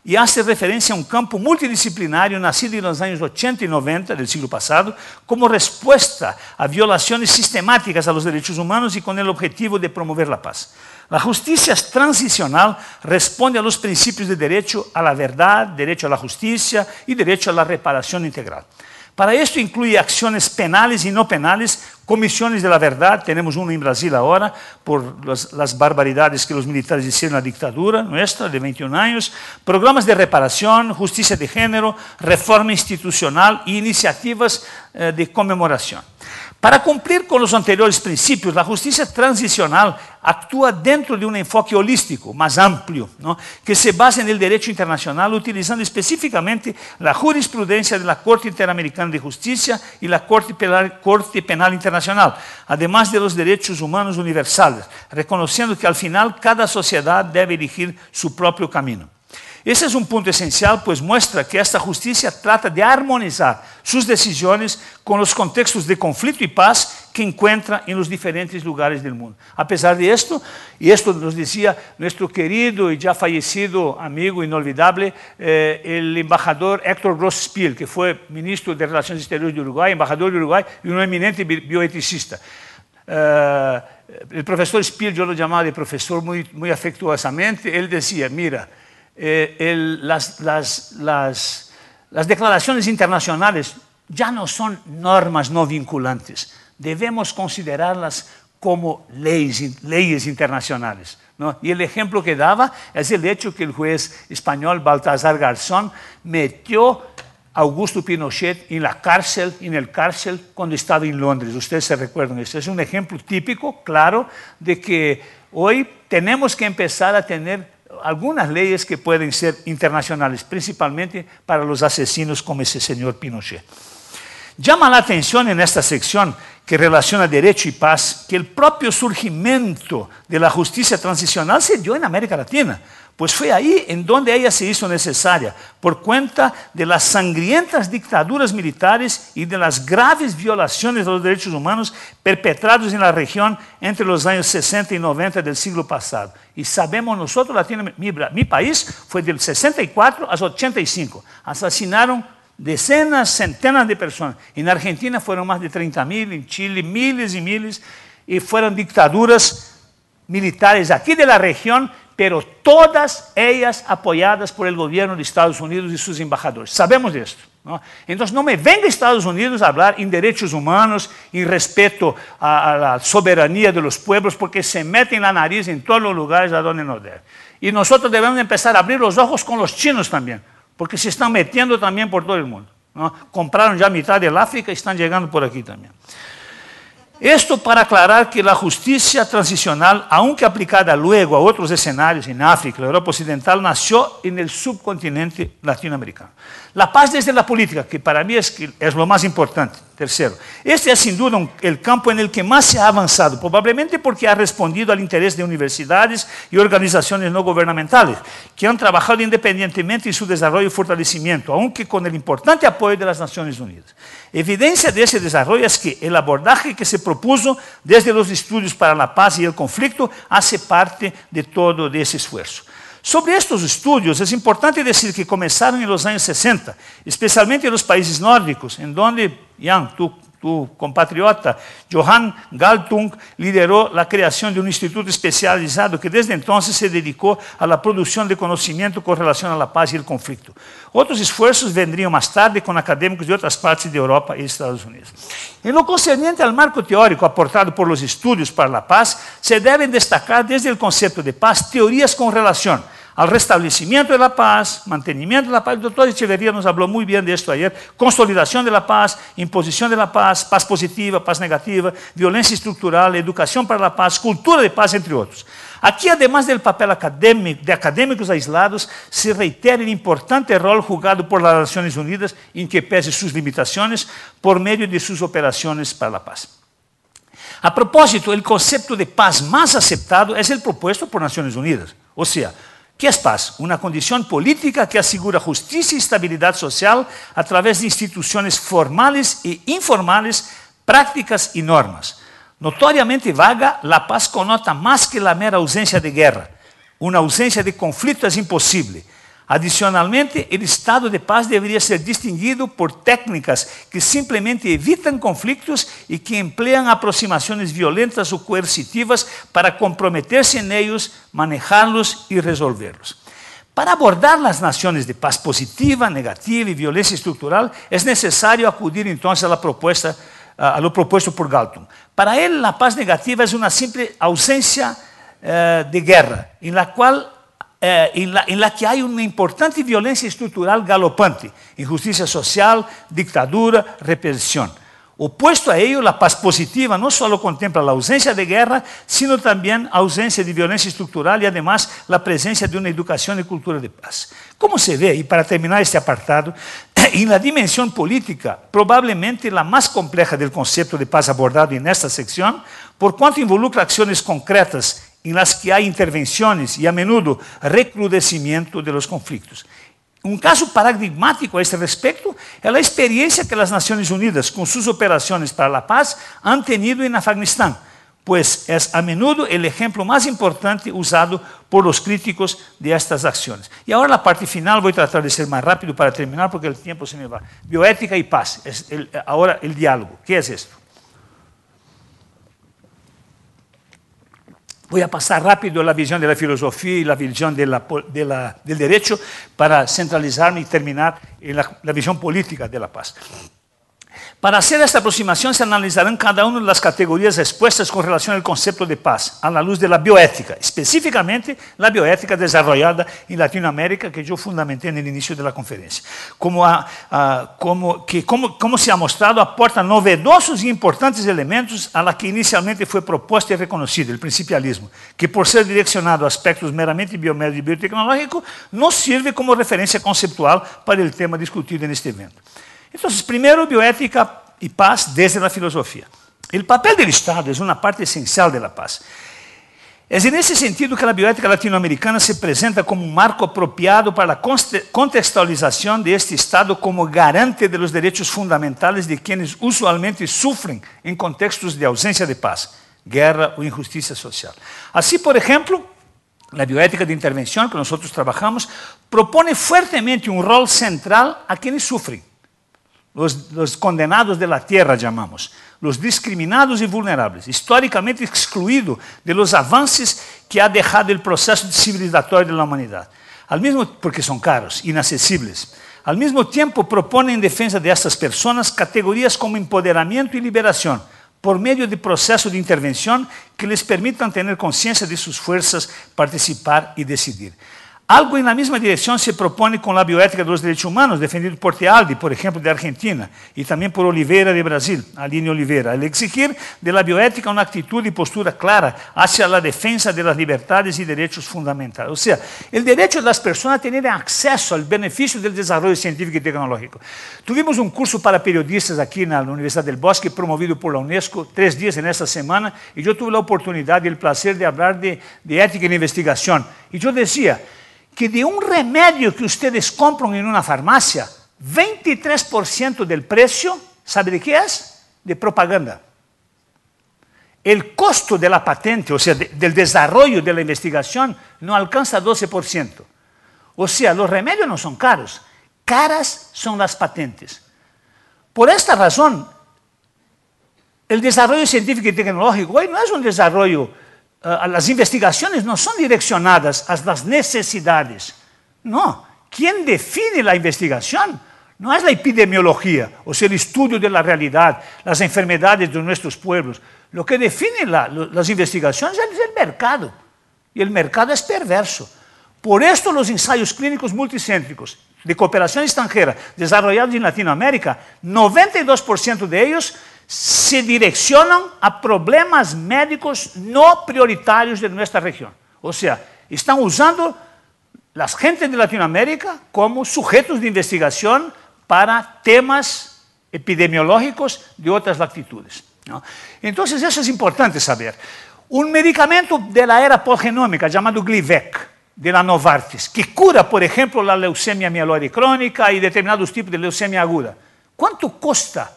y e hace referencia a un um campo multidisciplinario nacido en los años 80 y e 90 del siglo pasado como respuesta a violaciones sistemáticas a los derechos humanos y e con el objetivo de promover la paz. La justicia transicional responde a los principios de derecho a la verdad, derecho a la justicia y derecho a la reparación integral. Para esto incluye acciones penales y no penales Comisiones de la verdad, tenemos uno en em Brasil ahora por las, barbaridades que los militares hicieron en la dictadura nuestra de 21 años, programas de reparación, justicia de género, reforma institucional e iniciativas eh, de conmemoración. Para cumplir con los anteriores principios, la justicia transicional actúa dentro de un enfoque holístico, más amplio, que se basa en el derecho internacional, utilizando específicamente la jurisprudencia de la Corte Interamericana de Justicia y la Corte Penal, Internacional, además de los derechos humanos universales, reconociendo que al final cada sociedad debe dirigir su propio camino. Ese es un punto esencial, pues muestra que esta justicia trata de armonizar sus decisiones con los contextos de conflicto y paz que encuentra en los diferentes lugares del mundo. A pesar de esto, y esto nos decía nuestro querido y ya fallecido amigo inolvidable, eh, el embajador Héctor Spiel, que fue ministro de Relaciones Exteriores de Uruguay, embajador de Uruguay y un eminente bioeticista. Eh, el profesor Spiel, yo lo llamaba de profesor muy, muy afectuosamente, él decía, mira, eh, las, declaraciones internacionales ya no son normas no vinculantes, debemos considerarlas como leyes, leyes internacionales. Y el ejemplo que daba es el hecho que el juez español Baltasar Garzón metió a Augusto Pinochet en la cárcel, en el cárcel cuando estaba en Londres. Ustedes se recuerdan este Es un ejemplo típico, claro, de que hoy tenemos que empezar a tener algunas leyes que pueden ser internacionales, principalmente para los asesinos como ese señor Pinochet. Llama la atención en esta sección que relaciona derecho y paz que el propio surgimiento de la justicia transicional se dio en América Latina. Pues fue ahí en donde ella se hizo necesaria, por cuenta de las sangrientas dictaduras militares y de las graves violaciones de los derechos humanos perpetrados en la región entre los años 60 y 90 del siglo pasado. Y sabemos nosotros, mi, mi país fue del 64 al 85. Asesinaron decenas, centenas de personas. En Argentina fueron más de 30.000, mil, en Chile miles y miles, y fueron dictaduras militares aquí de la región pero todas ellas apoyadas por el gobierno de Estados Unidos y sus embajadores. Sabemos de esto. ¿no? Entonces, no me venga a Estados Unidos a hablar en derechos humanos, en respeto a, a, la soberanía de los pueblos, porque se meten la nariz en todos los lugares a donde no debe. Y nosotros debemos empezar a abrir los ojos con los chinos también, porque se están metiendo también por todo el mundo. ¿no? Compraron ya mitad del África y están llegando por aquí también. Esto para aclarar que la justicia transicional, aunque aplicada luego a otros escenarios en África, la Europa Occidental, nació en el subcontinente latinoamericano. La paz desde la política, que para mí es, lo más importante. Tercero, este es sin duda el campo en el que más se ha avanzado, probablemente porque ha respondido al interés de universidades y organizaciones no gubernamentales, que han trabajado independientemente en su desarrollo y fortalecimiento, aunque con el importante apoyo de las Naciones Unidas. Evidencia de ese desarrollo es que el abordaje que se propuso desde los estudios para la paz y el conflicto hace parte de todo ese esfuerzo. Sobre estes estudos, é importante dizer que começaram nos anos 60, especialmente nos países nórdicos, em onde Jan, tu, tu compatriota, Johan Galtung, liderou a criação de um instituto especializado que desde então se dedicou à produção de conhecimento com relação à paz e ao conflito. Outros esforços vendriam mais tarde com acadêmicos de outras partes da Europa e Estados Unidos. E no concernente ao marco teórico aportado por los estudos para a paz, se devem destacar desde o conceito de paz teorias com relação al restablecimiento de la paz, mantenimiento de la paz. El doctor Echeverría nos habló muy bien de esto ayer. Consolidación de la paz, imposición de la paz, paz positiva, paz negativa, violencia estructural, educación para la paz, cultura de paz, entre otros. Aquí, además del papel académico, de académicos aislados, se reitera el importante rol jugado por las Naciones Unidas, en que pese sus limitaciones, por medio de sus operaciones para la paz. A propósito, el concepto de paz más aceptado es el propuesto por Naciones Unidas, o sea, que é paz? Uma condição política que assegura justiça e estabilidade social através de instituições formales e informales, práticas e normas. Notoriamente vaga, a paz conota mais que a mera ausência de guerra. Uma ausência de conflitos impossível. impossível. Adicionalmente, el estado de paz debería ser distinguido por técnicas que simplemente evitan conflictos y que emplean aproximaciones violentas o coercitivas para comprometerse en ellos, manejarlos y resolverlos. Para abordar las naciones de paz positiva, negativa y violencia estructural, es necesario acudir entonces a la propuesta, a lo propuesto por Galton. Para él, la paz negativa es una simple ausencia eh, de guerra, en la cual eh, en, la, en, la, que hay una importante violencia estructural galopante, injusticia social, dictadura, represión. Opuesto a ello, la paz positiva no solo contempla la ausencia de guerra, sino también ausencia de violencia estructural y además la presencia de una educación y cultura de paz. Como se ve, y para terminar este apartado, en la dimensión política, probablemente la más compleja del concepto de paz abordado en esta sección, por cuanto involucra acciones concretas en las que hay intervenciones y a menudo recrudecimiento de los conflictos. Un caso paradigmático a este respecto es la experiencia que las Naciones Unidas con sus operaciones para la paz han tenido en Afganistán, pues es a menudo el ejemplo más importante usado por los críticos de estas acciones. Y ahora la parte final, voy a tratar de ser más rápido para terminar porque el tiempo se me va. Bioética y paz, ahora el diálogo. ¿Qué es esto? Voy a pasar rápido la visión de la filosofía y la visión del derecho para centralizarme y terminar en la visión política de la paz. Para hacer esta aproximación se analizarán cada una de las categorías expuestas con relación al concepto de paz, a la luz de la bioética, específicamente la bioética desarrollada en Latinoamérica que yo fundamenté en el inicio de la conferencia, como, a, a, como, que, como, como se ha mostrado aporta novedosos y importantes elementos a la que inicialmente fue propuesta y reconocida, el principialismo, que por ser direccionado a aspectos meramente biomédicos y biotecnológicos, no sirve como referencia conceptual para el tema discutido en este evento. Entonces, primero, bioética y paz desde la filosofía. El papel del Estado es una parte esencial de la paz. Es en ese sentido que la bioética latinoamericana se presenta como un marco apropiado para la contextualización de este Estado como garante de los derechos fundamentales de quienes usualmente sufren en contextos de ausencia de paz, guerra o injusticia social. Así, por ejemplo, la bioética de intervención que nosotros trabajamos propone fuertemente un rol central a quienes sufren, los, condenados de la tierra llamamos, los discriminados y vulnerables, históricamente excluidos de los avances que ha dejado el proceso civilizatorio de la humanidad. Al mismo, porque son caros, inaccesibles. Al mismo tiempo propone en defensa de estas personas categorías como empoderamiento y liberación por medio de procesos de intervención que les permitan tener conciencia de sus fuerzas, participar y decidir. Algo en la misma dirección se propone con la bioética de los derechos humanos, defendido por Tealdi, por ejemplo, de Argentina, y también por Oliveira de Brasil, Aline Oliveira, al exigir de la bioética una actitud y postura clara hacia la defensa de las libertades y derechos fundamentales. O sea, el derecho de las personas a tener acceso al beneficio del desarrollo científico y tecnológico. Tuvimos un curso para periodistas aquí en la Universidad del Bosque, promovido por la UNESCO, tres días en esta semana, y yo tuve la oportunidad y el placer de hablar de, de ética en investigación. Y yo decía, que de un remedio que ustedes compran en una farmacia, 23% del precio, ¿sabe de qué es? De propaganda. El costo de la patente, o sea, del desarrollo de la investigación, no alcanza 12%. O sea, los remedios no son caros, caras son las patentes. Por esta razón, el desarrollo científico y tecnológico hoy no es un desarrollo eh, las investigaciones no son direccionadas a las necesidades. No, ¿Quién define la investigación no es la epidemiología, o sea, el estudio de la realidad, las enfermedades de nuestros pueblos. Lo que define las investigaciones es el mercado, y el mercado es perverso. Por esto los ensayos clínicos multicéntricos de cooperación extranjera desarrollados en Latinoamérica, 92% de ellos se direccionan a problemas médicos no prioritarios de nuestra región. O sea, están usando las gentes de Latinoamérica como sujetos de investigación para temas epidemiológicos de otras latitudes. Entonces, eso es importante saber. Un medicamento de la era postgenómica llamado Glivec, de la Novartis, que cura, por ejemplo, la leucemia mieloide crónica y determinados tipos de leucemia aguda. ¿Cuánto cuesta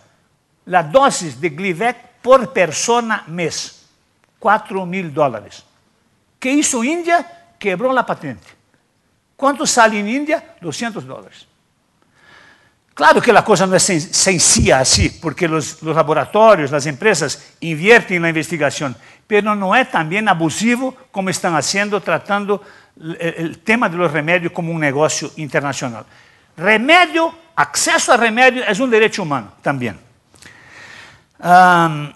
la dose de Glivec por persona mês, 4 mil dólares. Que isso, Índia, quebrou a patente. Quanto sai em Índia? 200 dólares. Claro que a coisa não é sensível assim, porque os, os laboratórios, as empresas inviertem na investigação, mas não é também abusivo como estão fazendo, tratando o tema dos remédios como um negócio internacional. Remédio, acesso a remédio é um direito humano também. Um,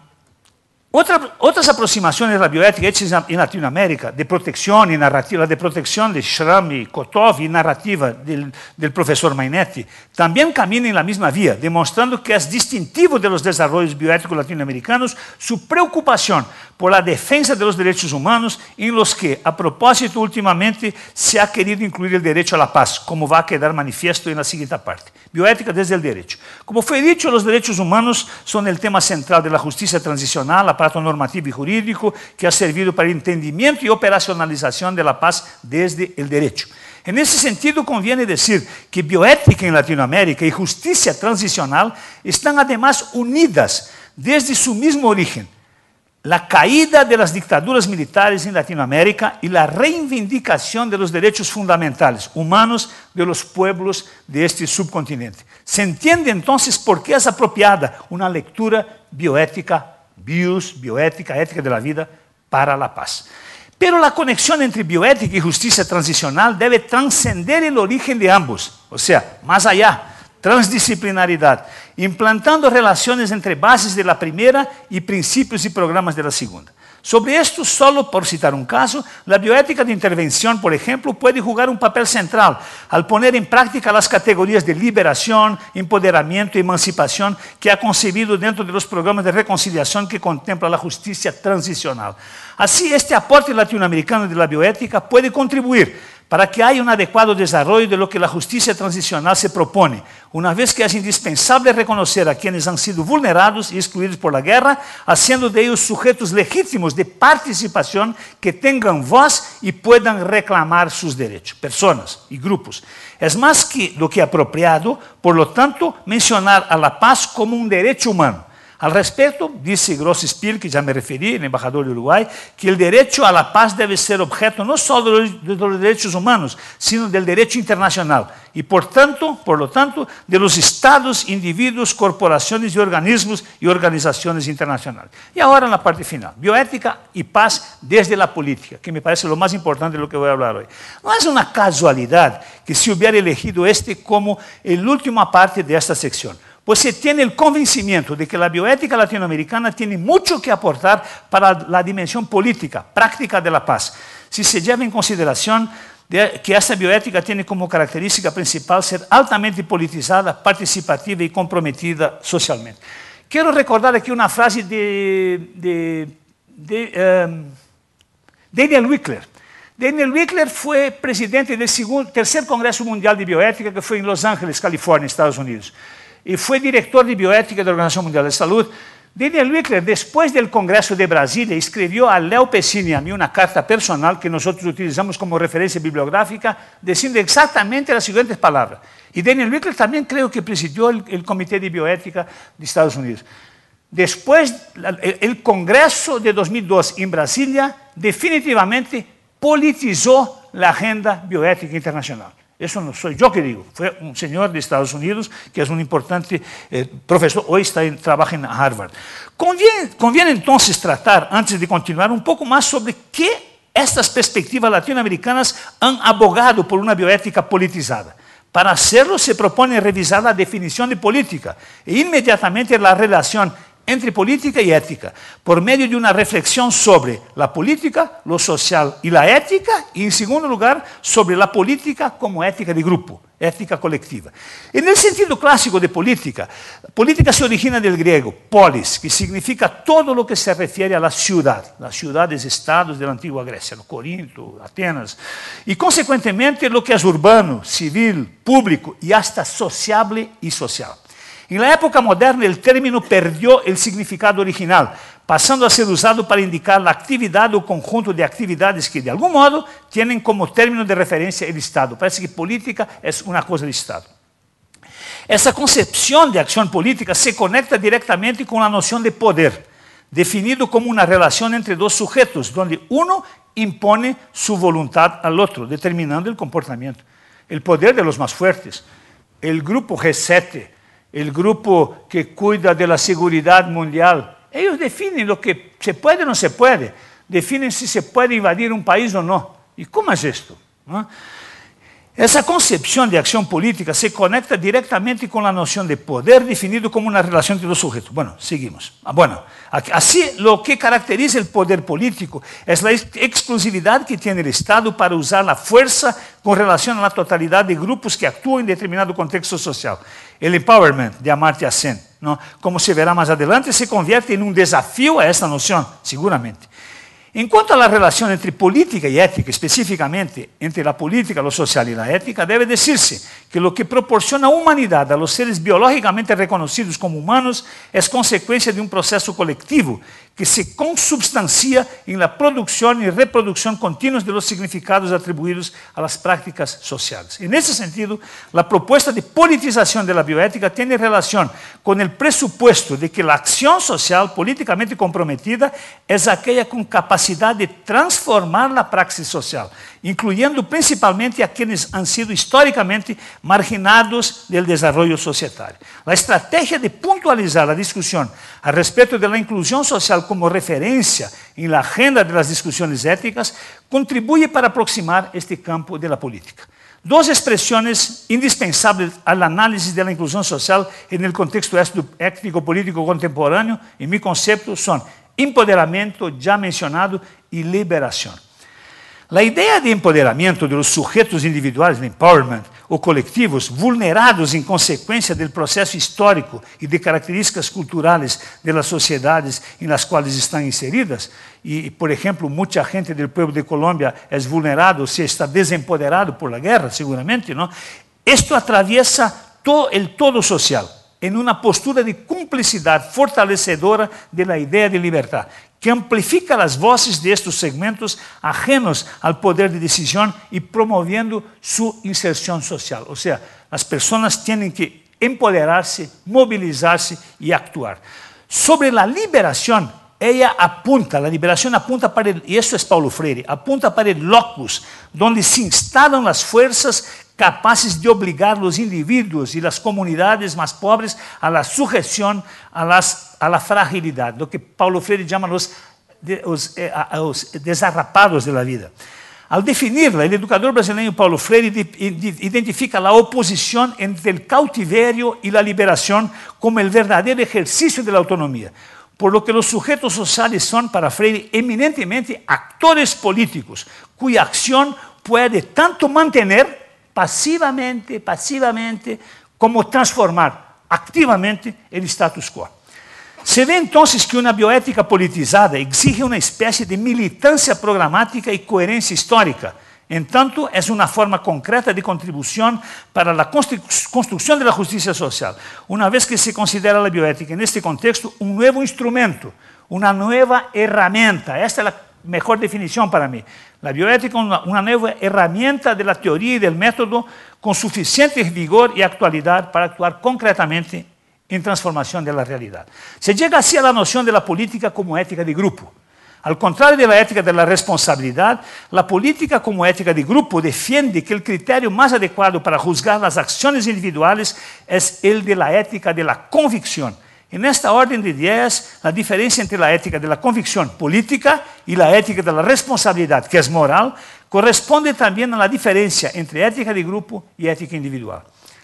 otras aproximaciones de la bioética hechas en Latinoamérica, de protección y narrativa, de protección de Schramm y Kotov y narrativa del, profesor Mainetti, también caminan en la misma vía, demostrando que es distintivo de los desarrollos bioéticos latinoamericanos su preocupación por la defensa de los derechos humanos, en los que, a propósito, últimamente se ha querido incluir el derecho a la paz, como va a quedar manifiesto en la siguiente parte. Bioética desde el derecho. Como fue dicho, los derechos humanos son el tema central de la justicia transicional, la normativo y jurídico que ha servido para el entendimiento y operacionalización de la paz desde el derecho. En ese sentido, conviene decir que bioética en Latinoamérica y justicia transicional están además unidas desde su mismo origen. La caída de las dictaduras militares en Latinoamérica y la reivindicación de los derechos fundamentales humanos de los pueblos de este subcontinente. Se entiende entonces por qué es apropiada una lectura bioética bios, bioética, ética de la vida, para la paz. Pero la conexión entre bioética y justicia transicional debe trascender el origen de ambos, o sea, más allá, transdisciplinaridad, implantando relaciones entre bases de la primera y principios y programas de la segunda. Sobre esto, solo por citar un caso, la bioética de intervención, por ejemplo, puede jugar un papel central al poner en práctica las categorías de liberación, empoderamiento y emancipación que ha concebido dentro de los programas de reconciliación que contempla la justicia transicional. Así, este aporte latinoamericano de la bioética puede contribuir para que haya un adecuado desarrollo de lo que la justicia transicional se propone, una vez que es indispensable reconocer a quienes han sido vulnerados y excluidos por la guerra, haciendo de ellos sujetos legítimos de participación que tengan voz y puedan reclamar sus derechos, personas y grupos. Es más que lo que apropiado, por lo tanto, mencionar a la paz como un derecho humano al respecto, dice Gross-Spiel, que ya me referí, el embajador de Uruguay, que el derecho a la paz debe ser objeto no solo de los derechos humanos, sino del derecho internacional y, por, tanto, por lo tanto, de los estados, individuos, corporaciones y organismos y organizaciones internacionales. Y ahora en la parte final, bioética y paz desde la política, que me parece lo más importante de lo que voy a hablar hoy. No es una casualidad que se hubiera elegido este como la última parte de esta sección. Pues se tiene el convencimiento de que la bioética latinoamericana tiene mucho que aportar para la dimensión política, práctica de la paz, si se lleva en consideración que esta bioética tiene como característica principal ser altamente politizada, participativa y comprometida socialmente. Quiero recordar aquí una frase de, em, Daniel Wickler. Daniel Wickler fue presidente del tercer congreso Mundial de Bioética, que fue en Los Ángeles, California, Estados Unidos y fue director de bioética de la Organización Mundial de la Salud, Daniel Wickler, después del Congreso de Brasil, escribió a Leo Pessini y a mí una carta personal que nosotros utilizamos como referencia bibliográfica, diciendo exactamente las siguientes palabras. Y Daniel Wickler también creo que presidió el, Comité de Bioética de Estados Unidos. Después, el Congreso de 2002 en Brasilia definitivamente politizó la agenda bioética internacional. Eso no soy yo que digo. Fue un señor de Estados Unidos que es un importante eh, profesor, hoy trabaja en Harvard. Conviene, conviene entonces tratar, antes de continuar, un poco más sobre qué estas perspectivas latinoamericanas han abogado por una bioética politizada. Para hacerlo se propone revisar la definición de política e inmediatamente la relación entre política y ética, por medio de una reflexión sobre la política, lo social y la ética, y en segundo lugar, sobre la política como ética de grupo, ética colectiva. En el sentido clásico de política, política se origina del griego polis, que significa todo lo que se refiere a la ciudad, las ciudades, estados de la antigua Grecia, Corinto, Atenas, y consecuentemente lo que es urbano, civil, público y hasta sociable y social. En la época moderna el término perdió el significado original, pasando a ser usado para indicar la actividad o conjunto de actividades que de algún modo tienen como término de referencia el Estado. Parece que política es una cosa del Estado. Esa concepción de acción política se conecta directamente con la noción de poder, definido como una relación entre dos sujetos, donde uno impone su voluntad al otro, determinando el comportamiento. El poder de los más fuertes, el grupo G7, el grupo que cuida de la seguridad mundial. Ellos definen lo que se puede o no se puede, definen si se puede invadir un país o no. ¿Y cómo es esto? Esa concepción de acción política se conecta directamente con la noción de poder definido como una relación entre los sujetos. Bueno, seguimos. Ah, bueno, así lo que caracteriza el poder político es la exclusividad que tiene el Estado para usar la fuerza con relación a la totalidad de grupos que actúan en em determinado contexto social. El empowerment de Amartya Sen, ¿no? como se verá más adelante, se convierte en em un um desafío a esta noción, seguramente. Enquanto cuanto a relação entre política e ética, especificamente entre a política, o social e a ética, deve dizer se que o que proporciona humanidade a los seres biologicamente reconocidos como humanos é consequência de um processo coletivo. que se consubstancia en la producción y reproducción continuas de los significados atribuidos a las prácticas sociales. En ese sentido, la propuesta de politización de la bioética tiene relación con el presupuesto de que la acción social políticamente comprometida es aquella con capacidad de transformar la praxis social incluindo principalmente aqueles que han sido historicamente marginados do desenvolvimento societário. A estratégia de puntualizar a discussão a respeito da inclusão social como referência em la agenda de las discussões éticas contribui para aproximar este campo de la política. Dos expressões indispensáveis al análise da inclusão social en el contexto étnico-político contemporâneo em mi concepto, son empoderamento já mencionado, e liberación a ideia de empoderamento dos sujeitos individuais, empowerment, ou coletivos vulnerados em consequência do processo histórico e de características culturais das sociedades em las quais estão inseridas, e, por exemplo, muita gente do povo de Colômbia é vulnerado, ou se está desempoderado por la guerra, seguramente, não? Isto atravessa todo o todo social em uma postura de cumplicidade fortalecedora da ideia de liberdade, que amplifica as vozes destes segmentos ajenos ao poder de decisão e promovendo sua inserção social. Ou seja, as pessoas têm que empoderar-se, mobilizar-se e actuar. Sobre a liberação, ela apunta, A liberação apunta para e isso é Paulo Freire, apunta para o locus, onde se instalam as forças. capaces de obligar los individuos y las comunidades más pobres a la sujeción, a, la fragilidad, lo que Paulo Freire llama los, eh, los desarrapados de la vida. Al definirla, el educador brasileño Paulo Freire identifica la oposición entre el cautiverio y la liberación como el verdadero ejercicio de la autonomía, por lo que los sujetos sociales son para Freire eminentemente actores políticos, cuya acción puede tanto mantener pasivamente, pasivamente, como transformar activamente el status quo. Se ve entonces que una bioética politizada exige una especie de militancia programática y e coherencia histórica. En tanto, es una forma concreta de contribución para la construcción de la justicia social, una vez que se considera la bioética en este contexto un um nuevo instrumento, una nueva herramienta. Esta es la mejor definición para mí. La bioética es una, nueva herramienta de la teoría y del método con suficiente vigor y actualidad para actuar concretamente en transformación de la realidad. Se llega así a la noción de la política como ética de grupo. Al contrario de la ética de la responsabilidad, la política como ética de grupo defiende que el criterio más adecuado para juzgar las acciones individuales es el de la ética de la convicción en esta orden de ideas, la diferencia entre la ética de la convicción política y e la ética de la responsabilidad, que es moral, corresponde también a la diferencia entre ética de grupo y e ética individual.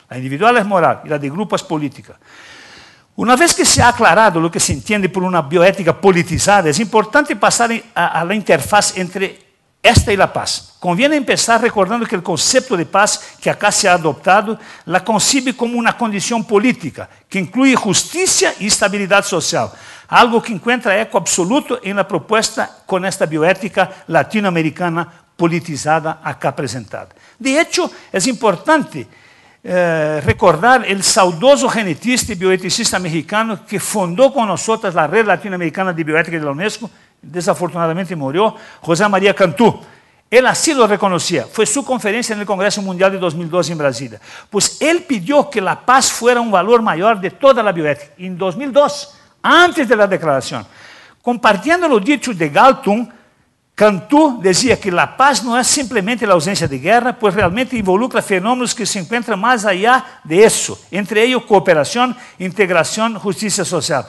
La individual es moral y e la de grupo es política. Una vez que se ha aclarado lo que se entiende por una bioética politizada, es importante pasar a, la interfaz entre esta es la paz. Conviene empezar recordando que el concepto de paz que acá se ha adoptado la concibe como una condición política que incluye justicia y estabilidad social, algo que encuentra eco absoluto en la propuesta con esta bioética latinoamericana politizada acá presentada. De hecho, es importante eh, recordar el saudoso genetista y bioeticista mexicano que fundó con nosotros la Red Latinoamericana de Bioética de la UNESCO desafortunadamente murió, José María Cantú. Él así lo reconocía. Fue su conferencia en el Congreso Mundial de 2002 en Brasil. Pues él pidió que la paz fuera un valor mayor de toda la bioética. En 2002, antes de la declaración, compartiendo los dichos de Galtung, Cantú decía que la paz no es simplemente la ausencia de guerra, pues realmente involucra fenómenos que se encuentran más allá de eso, entre ellos cooperación, integración, justicia social.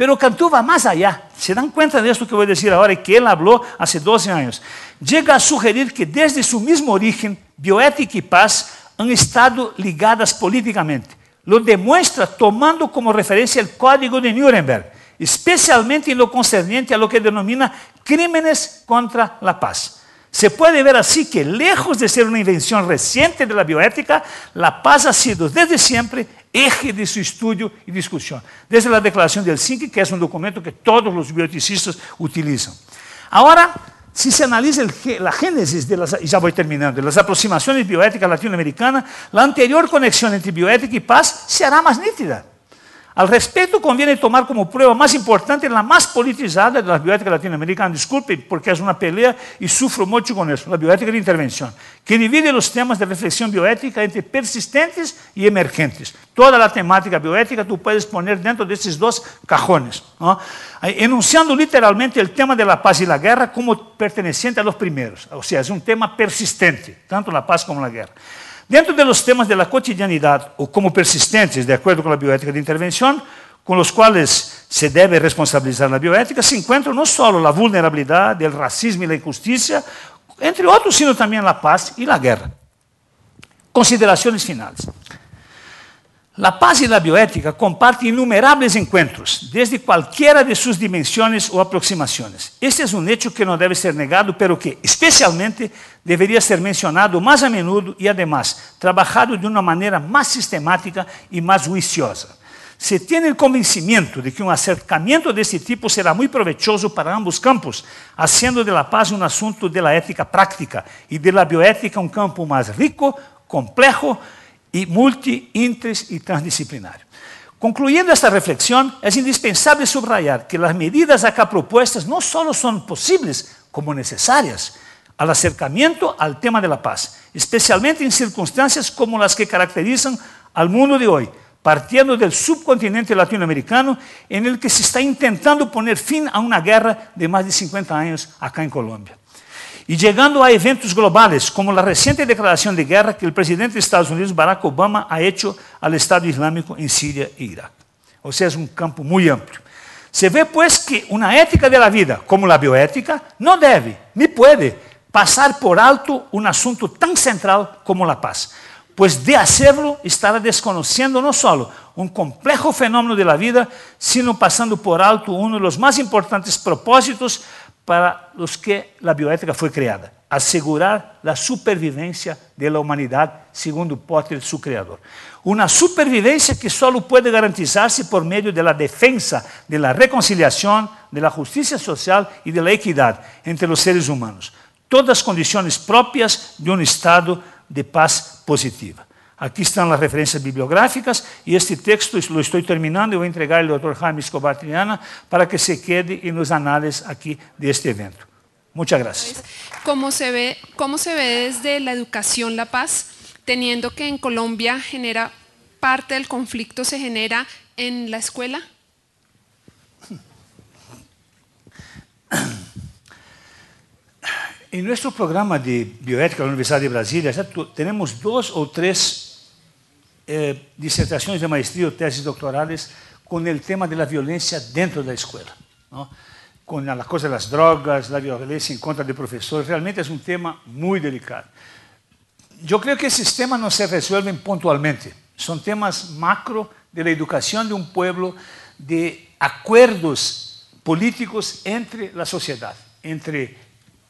Pero Cantú va más allá. ¿Se dan cuenta de esto que voy a decir ahora y que él habló hace 12 años? Llega a sugerir que desde su mismo origen, bioética y paz han estado ligadas políticamente. Lo demuestra tomando como referencia el Código de Nuremberg, especialmente en lo concerniente a lo que denomina crímenes contra la paz. Se puede ver así que lejos de ser una invención reciente de la bioética, la paz ha sido desde siempre eje de su estudio y discusión, desde la Declaración del Helsinki, que es un documento que todos los bioeticistas utilizan. Ahora, si se analiza la génesis de las, ya voy terminando, las aproximaciones bioéticas latinoamericanas, la anterior conexión entre bioética y paz será más nítida. Al respecto, conviene tomar como prueba más importante la más politizada de la bioética latinoamericana. disculpe porque es una pelea y sufro mucho con eso, la bioética de intervención, que divide los temas de reflexión bioética entre persistentes y emergentes. Toda la temática bioética tú puedes poner dentro de estos dos cajones, enunciando literalmente el tema de la paz y la guerra como perteneciente a los primeros. O sea, es un tema persistente, tanto la paz como la guerra. Dentro de los temas de la cotidianidad o como persistentes, de acuerdo con la bioética de intervención, con los cuales se debe responsabilizar la bioética, se encontram no solo la vulnerabilidad, el racismo y la injusticia, entre otros, sino también la paz y la guerra. Consideraciones finales. La paz y la bioética comparten innumerables encuentros, desde cualquiera de sus dimensiones o aproximaciones. Este es un hecho que no debe ser negado, pero que especialmente debería ser mencionado más a menudo y además trabajado de una manera más sistemática y más juiciosa. Se tiene el convencimiento de que un acercamiento de este tipo será muy provechoso para ambos campos, haciendo de la paz un asunto de la ética práctica y de la bioética un campo más rico, complejo, y multiinteres y transdisciplinario. Concluyendo esta reflexión, es indispensable subrayar que las medidas acá propuestas no solo son posibles como necesarias al acercamiento al tema de la paz, especialmente en circunstancias como las que caracterizan al mundo de hoy, partiendo del subcontinente latinoamericano en el que se está intentando poner fin a una guerra de más de 50 años acá en Colombia. E chegando a eventos globais como a reciente declaração de guerra que o presidente de Estados Unidos, Barack Obama, ha hecho ao Estado Islâmico em Siria e Irak. ou seja, é um campo muito amplo. Se vê, pois, que uma ética de la vida, como a bioética, não deve, nem pode passar por alto um assunto tão central como a paz, Pois de hacerlo estará desconociendo não solo um complejo fenómeno de la vida, sino passando por alto um dos mais importantes propósitos para los que la bioética fue creada, asegurar la supervivencia de la humanidad según el de su creador. Una supervivencia que solo puede garantizarse por medio de la defensa de la reconciliación, de la justicia social y e de la equidad entre los seres humanos, todas condiciones propias de un um estado de paz positiva. Aquí están las referencias bibliográficas y este texto lo estoy terminando y voy a entregar al doctor Jaime Escobar-Triana para que se quede en los análisis aquí de este evento. Muchas gracias. ¿Cómo se ve, cómo se ve desde la educación la paz, teniendo que en Colombia genera parte del conflicto se genera en la escuela? En nuestro programa de bioética de la Universidad de Brasil, tenemos dos o tres eh, disertaciones de maestría, o tesis doctorales con el tema de la violencia dentro de la escuela, con la cosa de las drogas, la violencia en contra de profesores. Realmente es un tema muy delicado. Yo creo que esos temas no se resuelven puntualmente, son temas macro de la educación de un pueblo, de acuerdos políticos entre la sociedad, entre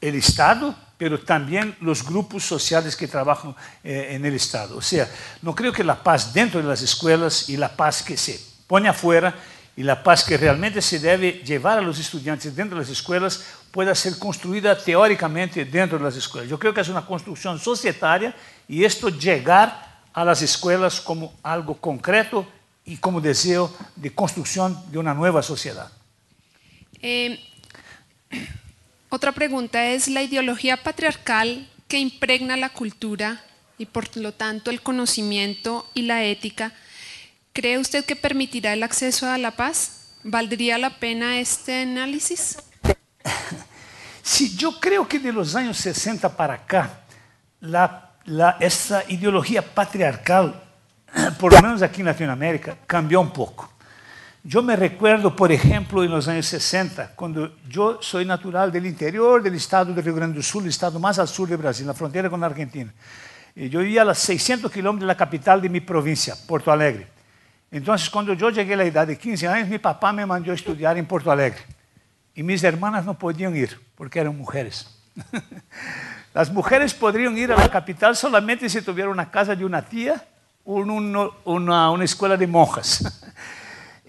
el Estado, pero también los grupos sociales que trabajan eh, en el Estado. O sea, no creo que la paz dentro de las escuelas y la paz que se pone afuera y la paz que realmente se debe llevar a los estudiantes dentro de las escuelas pueda ser construida teóricamente dentro de las escuelas. Yo creo que es una construcción societaria y esto llegar a las escuelas como algo concreto y como deseo de construcción de una nueva sociedad. Eh... Otra pregunta es la ideología patriarcal que impregna la cultura y por lo tanto el conocimiento y la ética. ¿Cree usted que permitirá el acceso a la paz? ¿Valdría la pena este análisis? Sí, yo creo que de los años 60 para acá, esta ideología patriarcal, por lo menos aquí en Latinoamérica, cambió un poco. Yo me recuerdo, por ejemplo, en los años 60, cuando yo soy natural del interior del estado de Rio Grande do Sul, el estado más al sur de Brasil, la frontera con Argentina. Y eh, yo vivía a los 600 kilómetros de la capital de mi provincia, Porto Alegre. Entonces, cuando yo llegué a la edad de 15 años, mi papá me mandó a estudiar en Porto Alegre. Y mis hermanas no podían ir, porque eran mujeres. Las mujeres podrían ir a la capital solamente si tuvieran una casa de una tía o una escuela de monjas.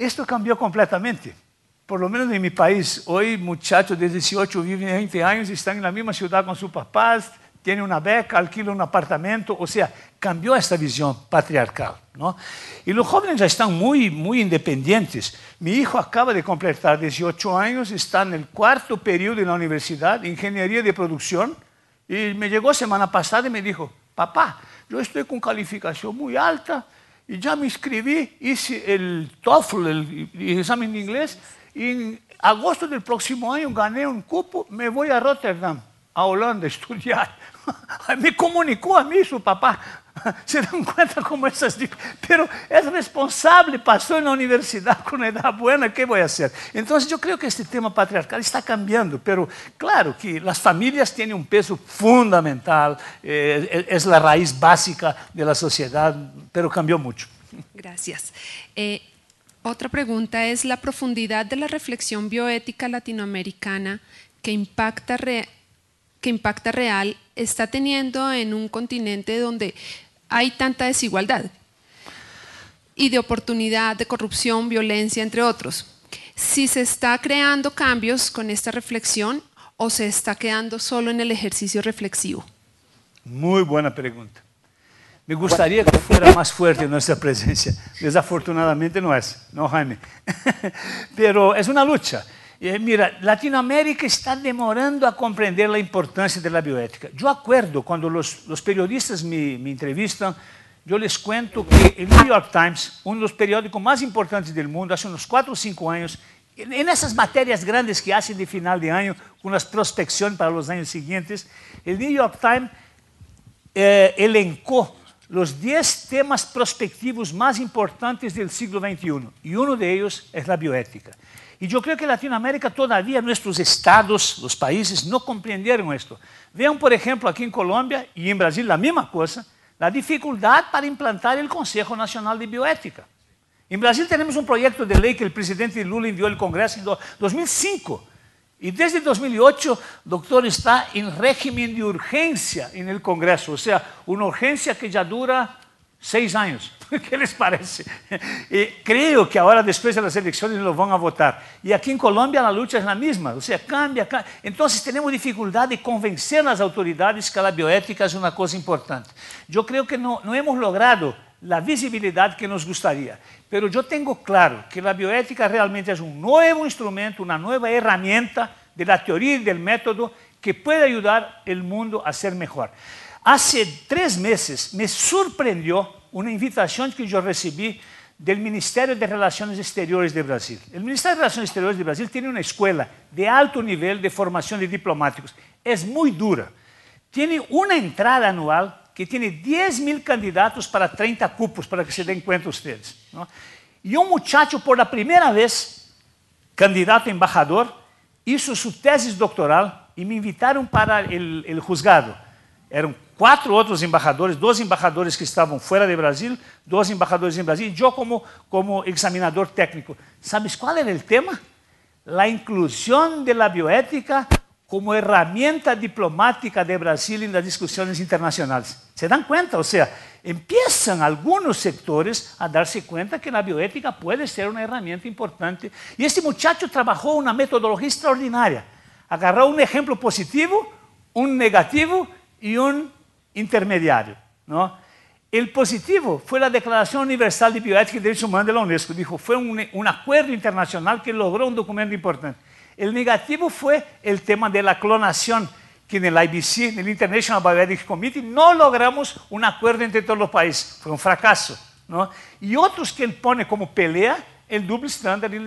Esto cambió completamente. Por lo menos en mi país, hoy muchachos de 18, viven 20 años, están en la misma ciudad con sus papás, tienen una beca, alquilan un apartamento, o sea, cambió esta visión patriarcal. ¿no? Y los jóvenes ya están muy, muy independientes. Mi hijo acaba de completar 18 años, está en el cuarto periodo en la universidad, ingeniería de producción, y me llegó semana pasada y me dijo, papá, yo estoy con calificación muy alta, y ya me inscribí, hice el TOEFL, el, examen de inglés, y en agosto del próximo año gané un cupo, me voy a Rotterdam, a Holanda, a estudiar. me comunicó a mí su papá, ¿Se dan cuenta cómo esas... Pero es responsable, pasó en la universidad con una edad buena, ¿qué voy a hacer? Entonces yo creo que este tema patriarcal está cambiando, pero claro que las familias tienen un peso fundamental, eh, es la raíz básica de la sociedad, pero cambió mucho. Gracias. Eh, otra pregunta es la profundidad de la reflexión bioética latinoamericana que impacta re Qué impacta real está teniendo en un continente donde hay tanta desigualdad y de oportunidad, de corrupción, violencia, entre otros. Si se está creando cambios con esta reflexión o se está quedando solo en el ejercicio reflexivo. Muy buena pregunta. Me gustaría que fuera más fuerte nuestra presencia. Desafortunadamente no es, no Jaime. Pero es una lucha. mira, Latinoamérica está demorando a compreender a importância da bioética. Eu acordo, quando os, os periodistas me, me entrevistam, eu les cuento que o New York Times, um dos periódicos mais importantes do mundo, há uns 4 ou 5 anos, nessas matérias grandes que hacen de final de ano, com as prospecções para os anos seguintes, o New York Times eh, elencou os 10 temas prospectivos mais importantes do século XXI, e um deles é a bioética. Y yo creo que Latinoamérica todavía, nuestros estados, los países, no comprendieron esto. Vean, por ejemplo, aquí en Colombia y en Brasil la misma cosa, la dificultad para implantar el Consejo Nacional de Bioética. En Brasil tenemos un proyecto de ley que el presidente Lula envió al Congreso en 2005. Y desde 2008, doctor, está en régimen de urgencia en el Congreso. O sea, una urgencia que ya dura seis anos, que eles parecem. E creio que agora, depois das eleições, eles vão votar. E aqui em Colômbia, a luta é a mesma, ou seja, cambia, cambia. Então, temos dificuldade de convencer as autoridades que a bioética é uma coisa importante. Eu creio que não, não hemos logrado a visibilidade que nos gostaria. Pero eu tenho claro que a bioética realmente é um novo instrumento, uma nova ferramenta da teoria e do método que pode ajudar o mundo a ser melhor. Há três meses me surpreendeu una invitación que yo recibí del Ministerio de Relaciones Exteriores de Brasil. El Ministerio de Relaciones Exteriores de Brasil tiene una escuela de alto nivel de formación de diplomáticos. Es muy dura. Tiene una entrada anual que tiene 10 mil candidatos para 30 cupos, para que se den cuenta ustedes. Y un muchacho, por la primera vez, candidato a embajador, hizo su tesis doctoral y me invitaron para el, juzgado. Eran cuatro otros embajadores, dos embajadores que estaban fuera de Brasil, dos embajadores en Brasil, yo como, como examinador técnico. Sabes cuál era el tema? La inclusión de la bioética como herramienta diplomática de Brasil en las discusiones internacionales. ¿Se dan cuenta? O sea, empiezan algunos sectores a darse cuenta que la bioética puede ser una herramienta importante. Y este muchacho trabajó una metodología extraordinaria. Agarró un ejemplo positivo, un negativo y un intermediario. ¿no? El positivo fue la Declaración Universal de Bioética y Derechos Humanos de la UNESCO. Dijo, fue un, acuerdo internacional que logró un documento importante. El negativo fue el tema de la clonación, que en el IBC, en el International Bioethics Committee, no logramos un acuerdo entre todos los países. Fue un fracaso. Y otros que él pone como pelea o duplo estándar e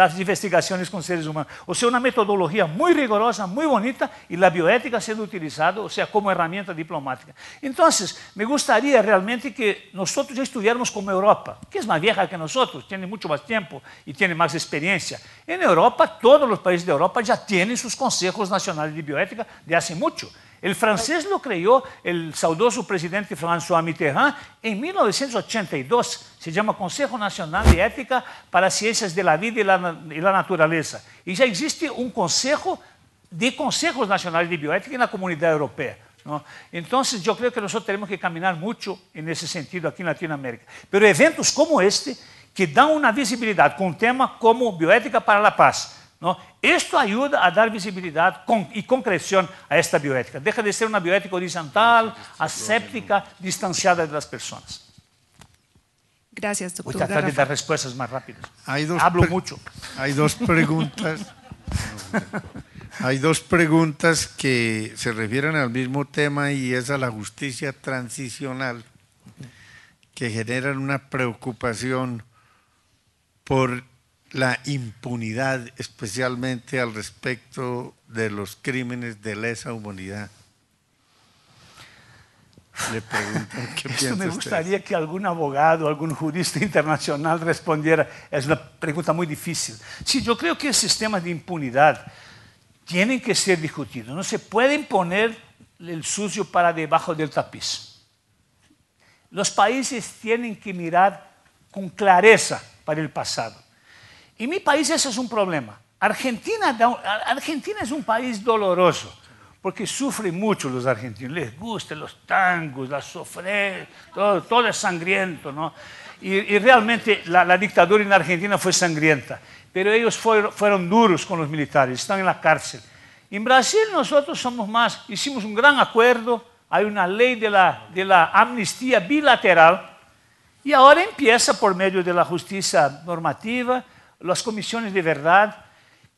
as investigações com seres humanos. ou seja, uma metodologia muito rigorosa, muito bonita, e a bioética sendo utilizada, ou seja, como herramienta diplomática. Então, assim, me gustaría realmente que nós ya estuviéramos como Europa, que é mais vieja que nós, tem muito mais tempo e tem mais experiência. En Europa, todos os países de Europa já têm seus consejos nacionais de bioética de assim muito. tempo. El francés lo creó el saudoso presidente François Mitterrand en 1982. Se llama Consejo Nacional de Ética para Ciencias de la Vida y la, Naturaleza. Y ya existe un consejo de consejos nacionales de bioética en la comunidad europea. Entonces yo creo que nosotros tenemos que caminar mucho en ese sentido aquí en Latinoamérica. Pero eventos como este que dan una visibilidad con un tema como bioética para la paz, esto ayuda a dar visibilidad y concreción a esta bioética. Deja de ser una bioética horizontal, aséptica, distanciada de las personas. Gracias, doctor. Voy a tratar de dar respuestas más rápidas. Hay dos Hablo mucho. Hay dos preguntas. hay dos preguntas que se refieren al mismo tema y es a la justicia transicional que generan una preocupación por la impunidad, especialmente al respecto de los crímenes de lesa humanidad. Le pregunto, qué me gustaría que algún abogado, algún jurista internacional respondiera. Es una pregunta muy difícil. Sí, yo creo que el sistema de impunidad tiene que ser discutido. No se puede poner el sucio para debajo del tapiz. Los países tienen que mirar con clareza para el pasado y mi país eso es un problema. Argentina, Argentina es un país doloroso, porque sufren mucho los argentinos. Les gustan los tangos, la sofre, todo, todo, es sangriento, ¿no? Y, realmente la, dictadura en Argentina fue sangrienta, pero ellos fueron, fueron duros con los militares, están en la cárcel. En Brasil nosotros somos más, hicimos un gran acuerdo, hay una ley de la, de la amnistía bilateral y ahora empieza por medio de la justicia normativa las comisiones de verdad.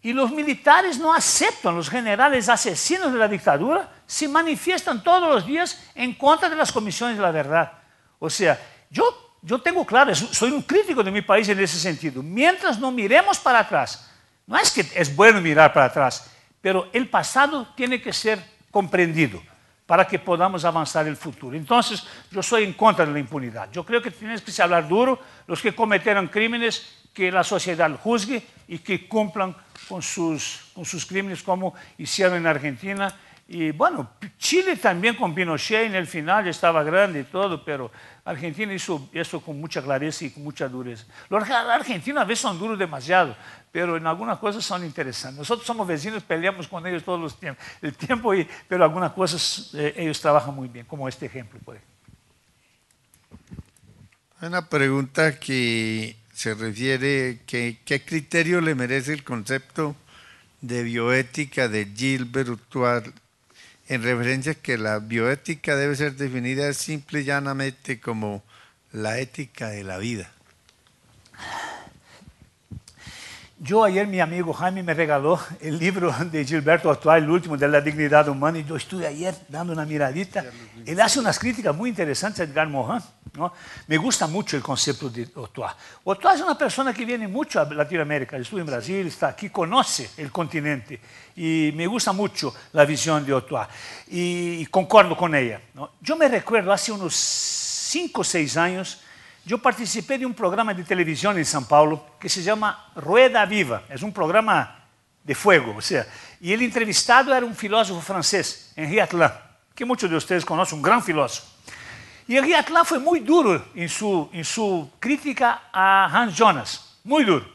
Y los militares no aceptan, los generales asesinos de la dictadura se manifiestan todos los días en contra de las comisiones de la verdad. O sea, yo, yo tengo claro, soy un crítico de mi país en ese sentido. Mientras no miremos para atrás, no es que es bueno mirar para atrás, pero el pasado tiene que ser comprendido para que podamos avanzar el futuro. Entonces, yo soy en contra de la impunidad. Yo creo que tienes que hablar duro, los que cometieron crímenes que la sociedad juzgue y que cumplan con sus, sus crímenes como hicieron en Argentina. Y bueno, Chile también con Pinochet en el final estaba grande y todo, pero Argentina hizo eso con mucha clareza y con mucha dureza. Los argentinos a veces son duros demasiado, pero en algunas cosas son interesantes. Nosotros somos vecinos, peleamos con ellos todos los tiempos, el tiempo, y, pero algunas cosas eh, ellos trabajan muy bien, como este ejemplo. Por Una pregunta que se refiere, que, qué criterio le merece el concepto de bioética de Gilbert Utuar en referencia que la bioética debe ser definida simple y llanamente como la ética de la vida. Yo ayer mi amigo Jaime me regaló el libro de Gilberto Actual, el último de la dignidad humana, y yo estuve ayer dando una miradita. Él hace unas críticas muy interesantes a Edgar Morin. ¿no? Me gusta mucho el concepto de Otoa. Otoa es una persona que viene mucho a Latinoamérica, estuvo en Brasil, está aquí, conoce el continente y me gusta mucho la visión de Otoa, y, concuerdo con ella. Yo me recuerdo hace unos 5 o 6 años Eu participei de um programa de televisão em São Paulo que se chama Rueda Viva. é um programa de fogo, ou seja, e ele entrevistado era um filósofo francês, Henri Atlan, que muitos de vocês conhecem, um grande filósofo. E Henri Atlan foi muito duro em sua crítica a Hans Jonas, muito duro.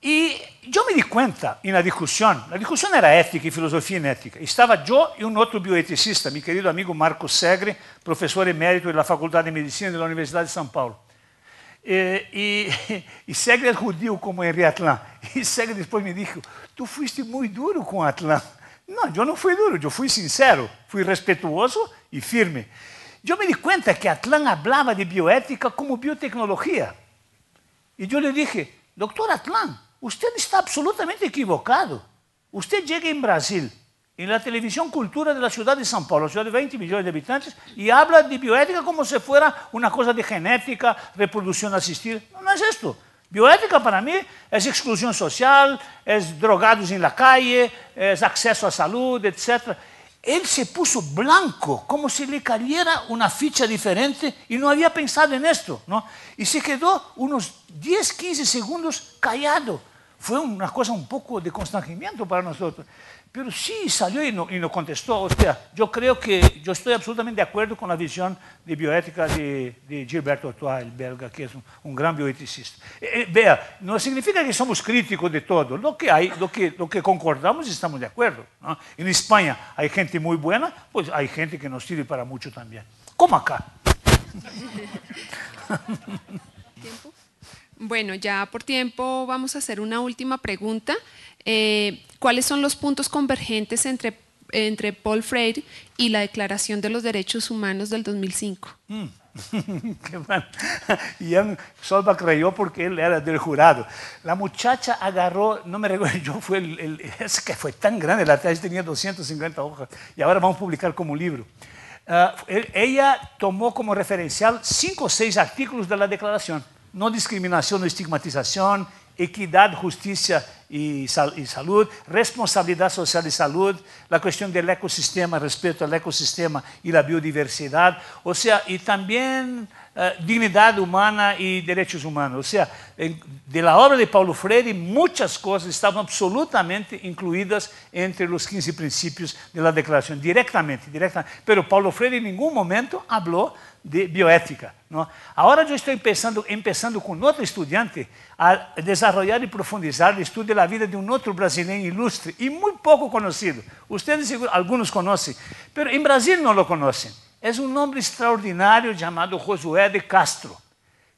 E eu me di conta, na discussão, a discussão era ética e filosofia em ética. Estava eu e um outro bioeticista, meu querido amigo Marco Segre, professor emérito da Faculdade de Medicina da Universidade de São Paulo. E Segre é judio como Henri Atlán. E Segre depois me disse: "Tu fuiste muito duro com Atlán. "Não, eu não fui duro, Eu fui sincero, fui respetuoso e firme. Eu me di conta que Atlán falava de bioética como biotecnologia. E eu lhe dije, "Doutor Atlán, Usted está absolutamente equivocado. Usted llega en Brasil, en la televisión Cultura de la ciudad de São Paulo, ciudad de 20 millones de habitantes, y habla de bioética como si fuera una cosa de genética, reproducción asistida. No, es esto. Bioética para mí es exclusión social, es drogados en la calle, es acceso a salud, etc. Él se puso blanco, como si le cayera una ficha diferente y no había pensado en esto, ¿no? Y se quedó unos 10, 15 segundos callado fue una cosa un poco de constrangimiento para nosotros. Pero sí salió y, contestó. O sea, yo creo que yo estoy absolutamente de acuerdo con la visión de bioética de, Gilberto Otoa, belga, que es un, gran bioeticista. Eh, eh, vea, no significa que somos críticos de todo. Lo que, hay, lo que, lo que concordamos estamos de acuerdo. En España hay gente muy buena, pues hay gente que nos sirve para mucho también. Como acá. Bueno, ya por tiempo vamos a hacer una última pregunta. Eh, ¿Cuáles son los puntos convergentes entre, entre Paul Freire y la Declaración de los Derechos Humanos del 2005? Mm. Ian Solba creyó porque él era del jurado. La muchacha agarró, no me recuerdo, yo fue el, que fue tan grande, la tesis tenía 250 hojas y ahora vamos a publicar como libro. Ah, ella tomó como referencial cinco o seis artículos de la declaración no discriminación, no estigmatización, equidad, justicia y, salud, responsabilidad social y salud, la cuestión del ecosistema, respeto al ecosistema y la biodiversidad, o sea, y también Eh, dignidade humana e direitos humanos. Ou seja, da obra de Paulo Freire, muitas coisas estavam absolutamente incluídas entre os 15 princípios da declaração, diretamente. diretamente. Pero Paulo Freire em nenhum momento falou de bioética. Não? Agora eu estou começando, começando com outro estudante a desenvolver e profundizar o estudo da vida de um outro brasileiro ilustre e muito pouco conhecido. Vocês, alguns conhecem, mas em Brasil não o conhecem é um homem extraordinário chamado Josué de Castro.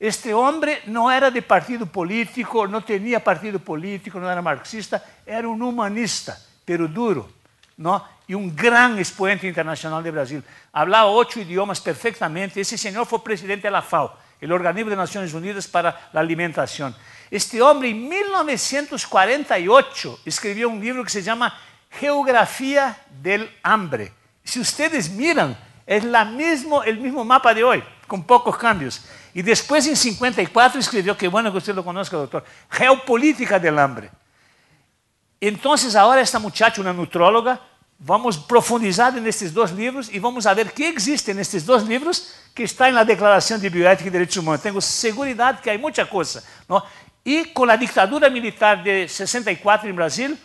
Este homem não era de partido político, não tinha partido político, não era marxista, era um humanista, pero duro, não? e um grande expoente internacional de Brasil. Hablava oito idiomas perfeitamente. Esse senhor foi presidente da FAO, o Organismo das Nações Unidas para a Alimentação. Este homem, em 1948, escreveu um livro que se chama Geografia del Hambre. Se vocês miram, Es mismo, el mismo mapa de hoy, con pocos cambios. Y después en 54 escribió, que bueno que usted lo conozca, doctor, Geopolítica del Hambre. Entonces ahora esta muchacha, una nutróloga, vamos profundizar en estos dos libros y vamos a ver qué existe en estos dos libros que está en la Declaración de Bioética y Derechos Humanos. Tengo seguridad que hay mucha cosa. ¿no? Y con la dictadura militar de 64 en Brasil,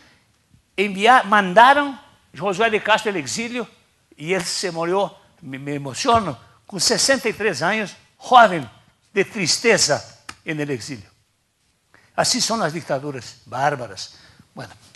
enviar, mandaron Josué de Castro al exilio y él se murió me, emociono, con 63 e años, joven, de tristeza en em el exilio. Así son las dictaduras bárbaras. Bueno,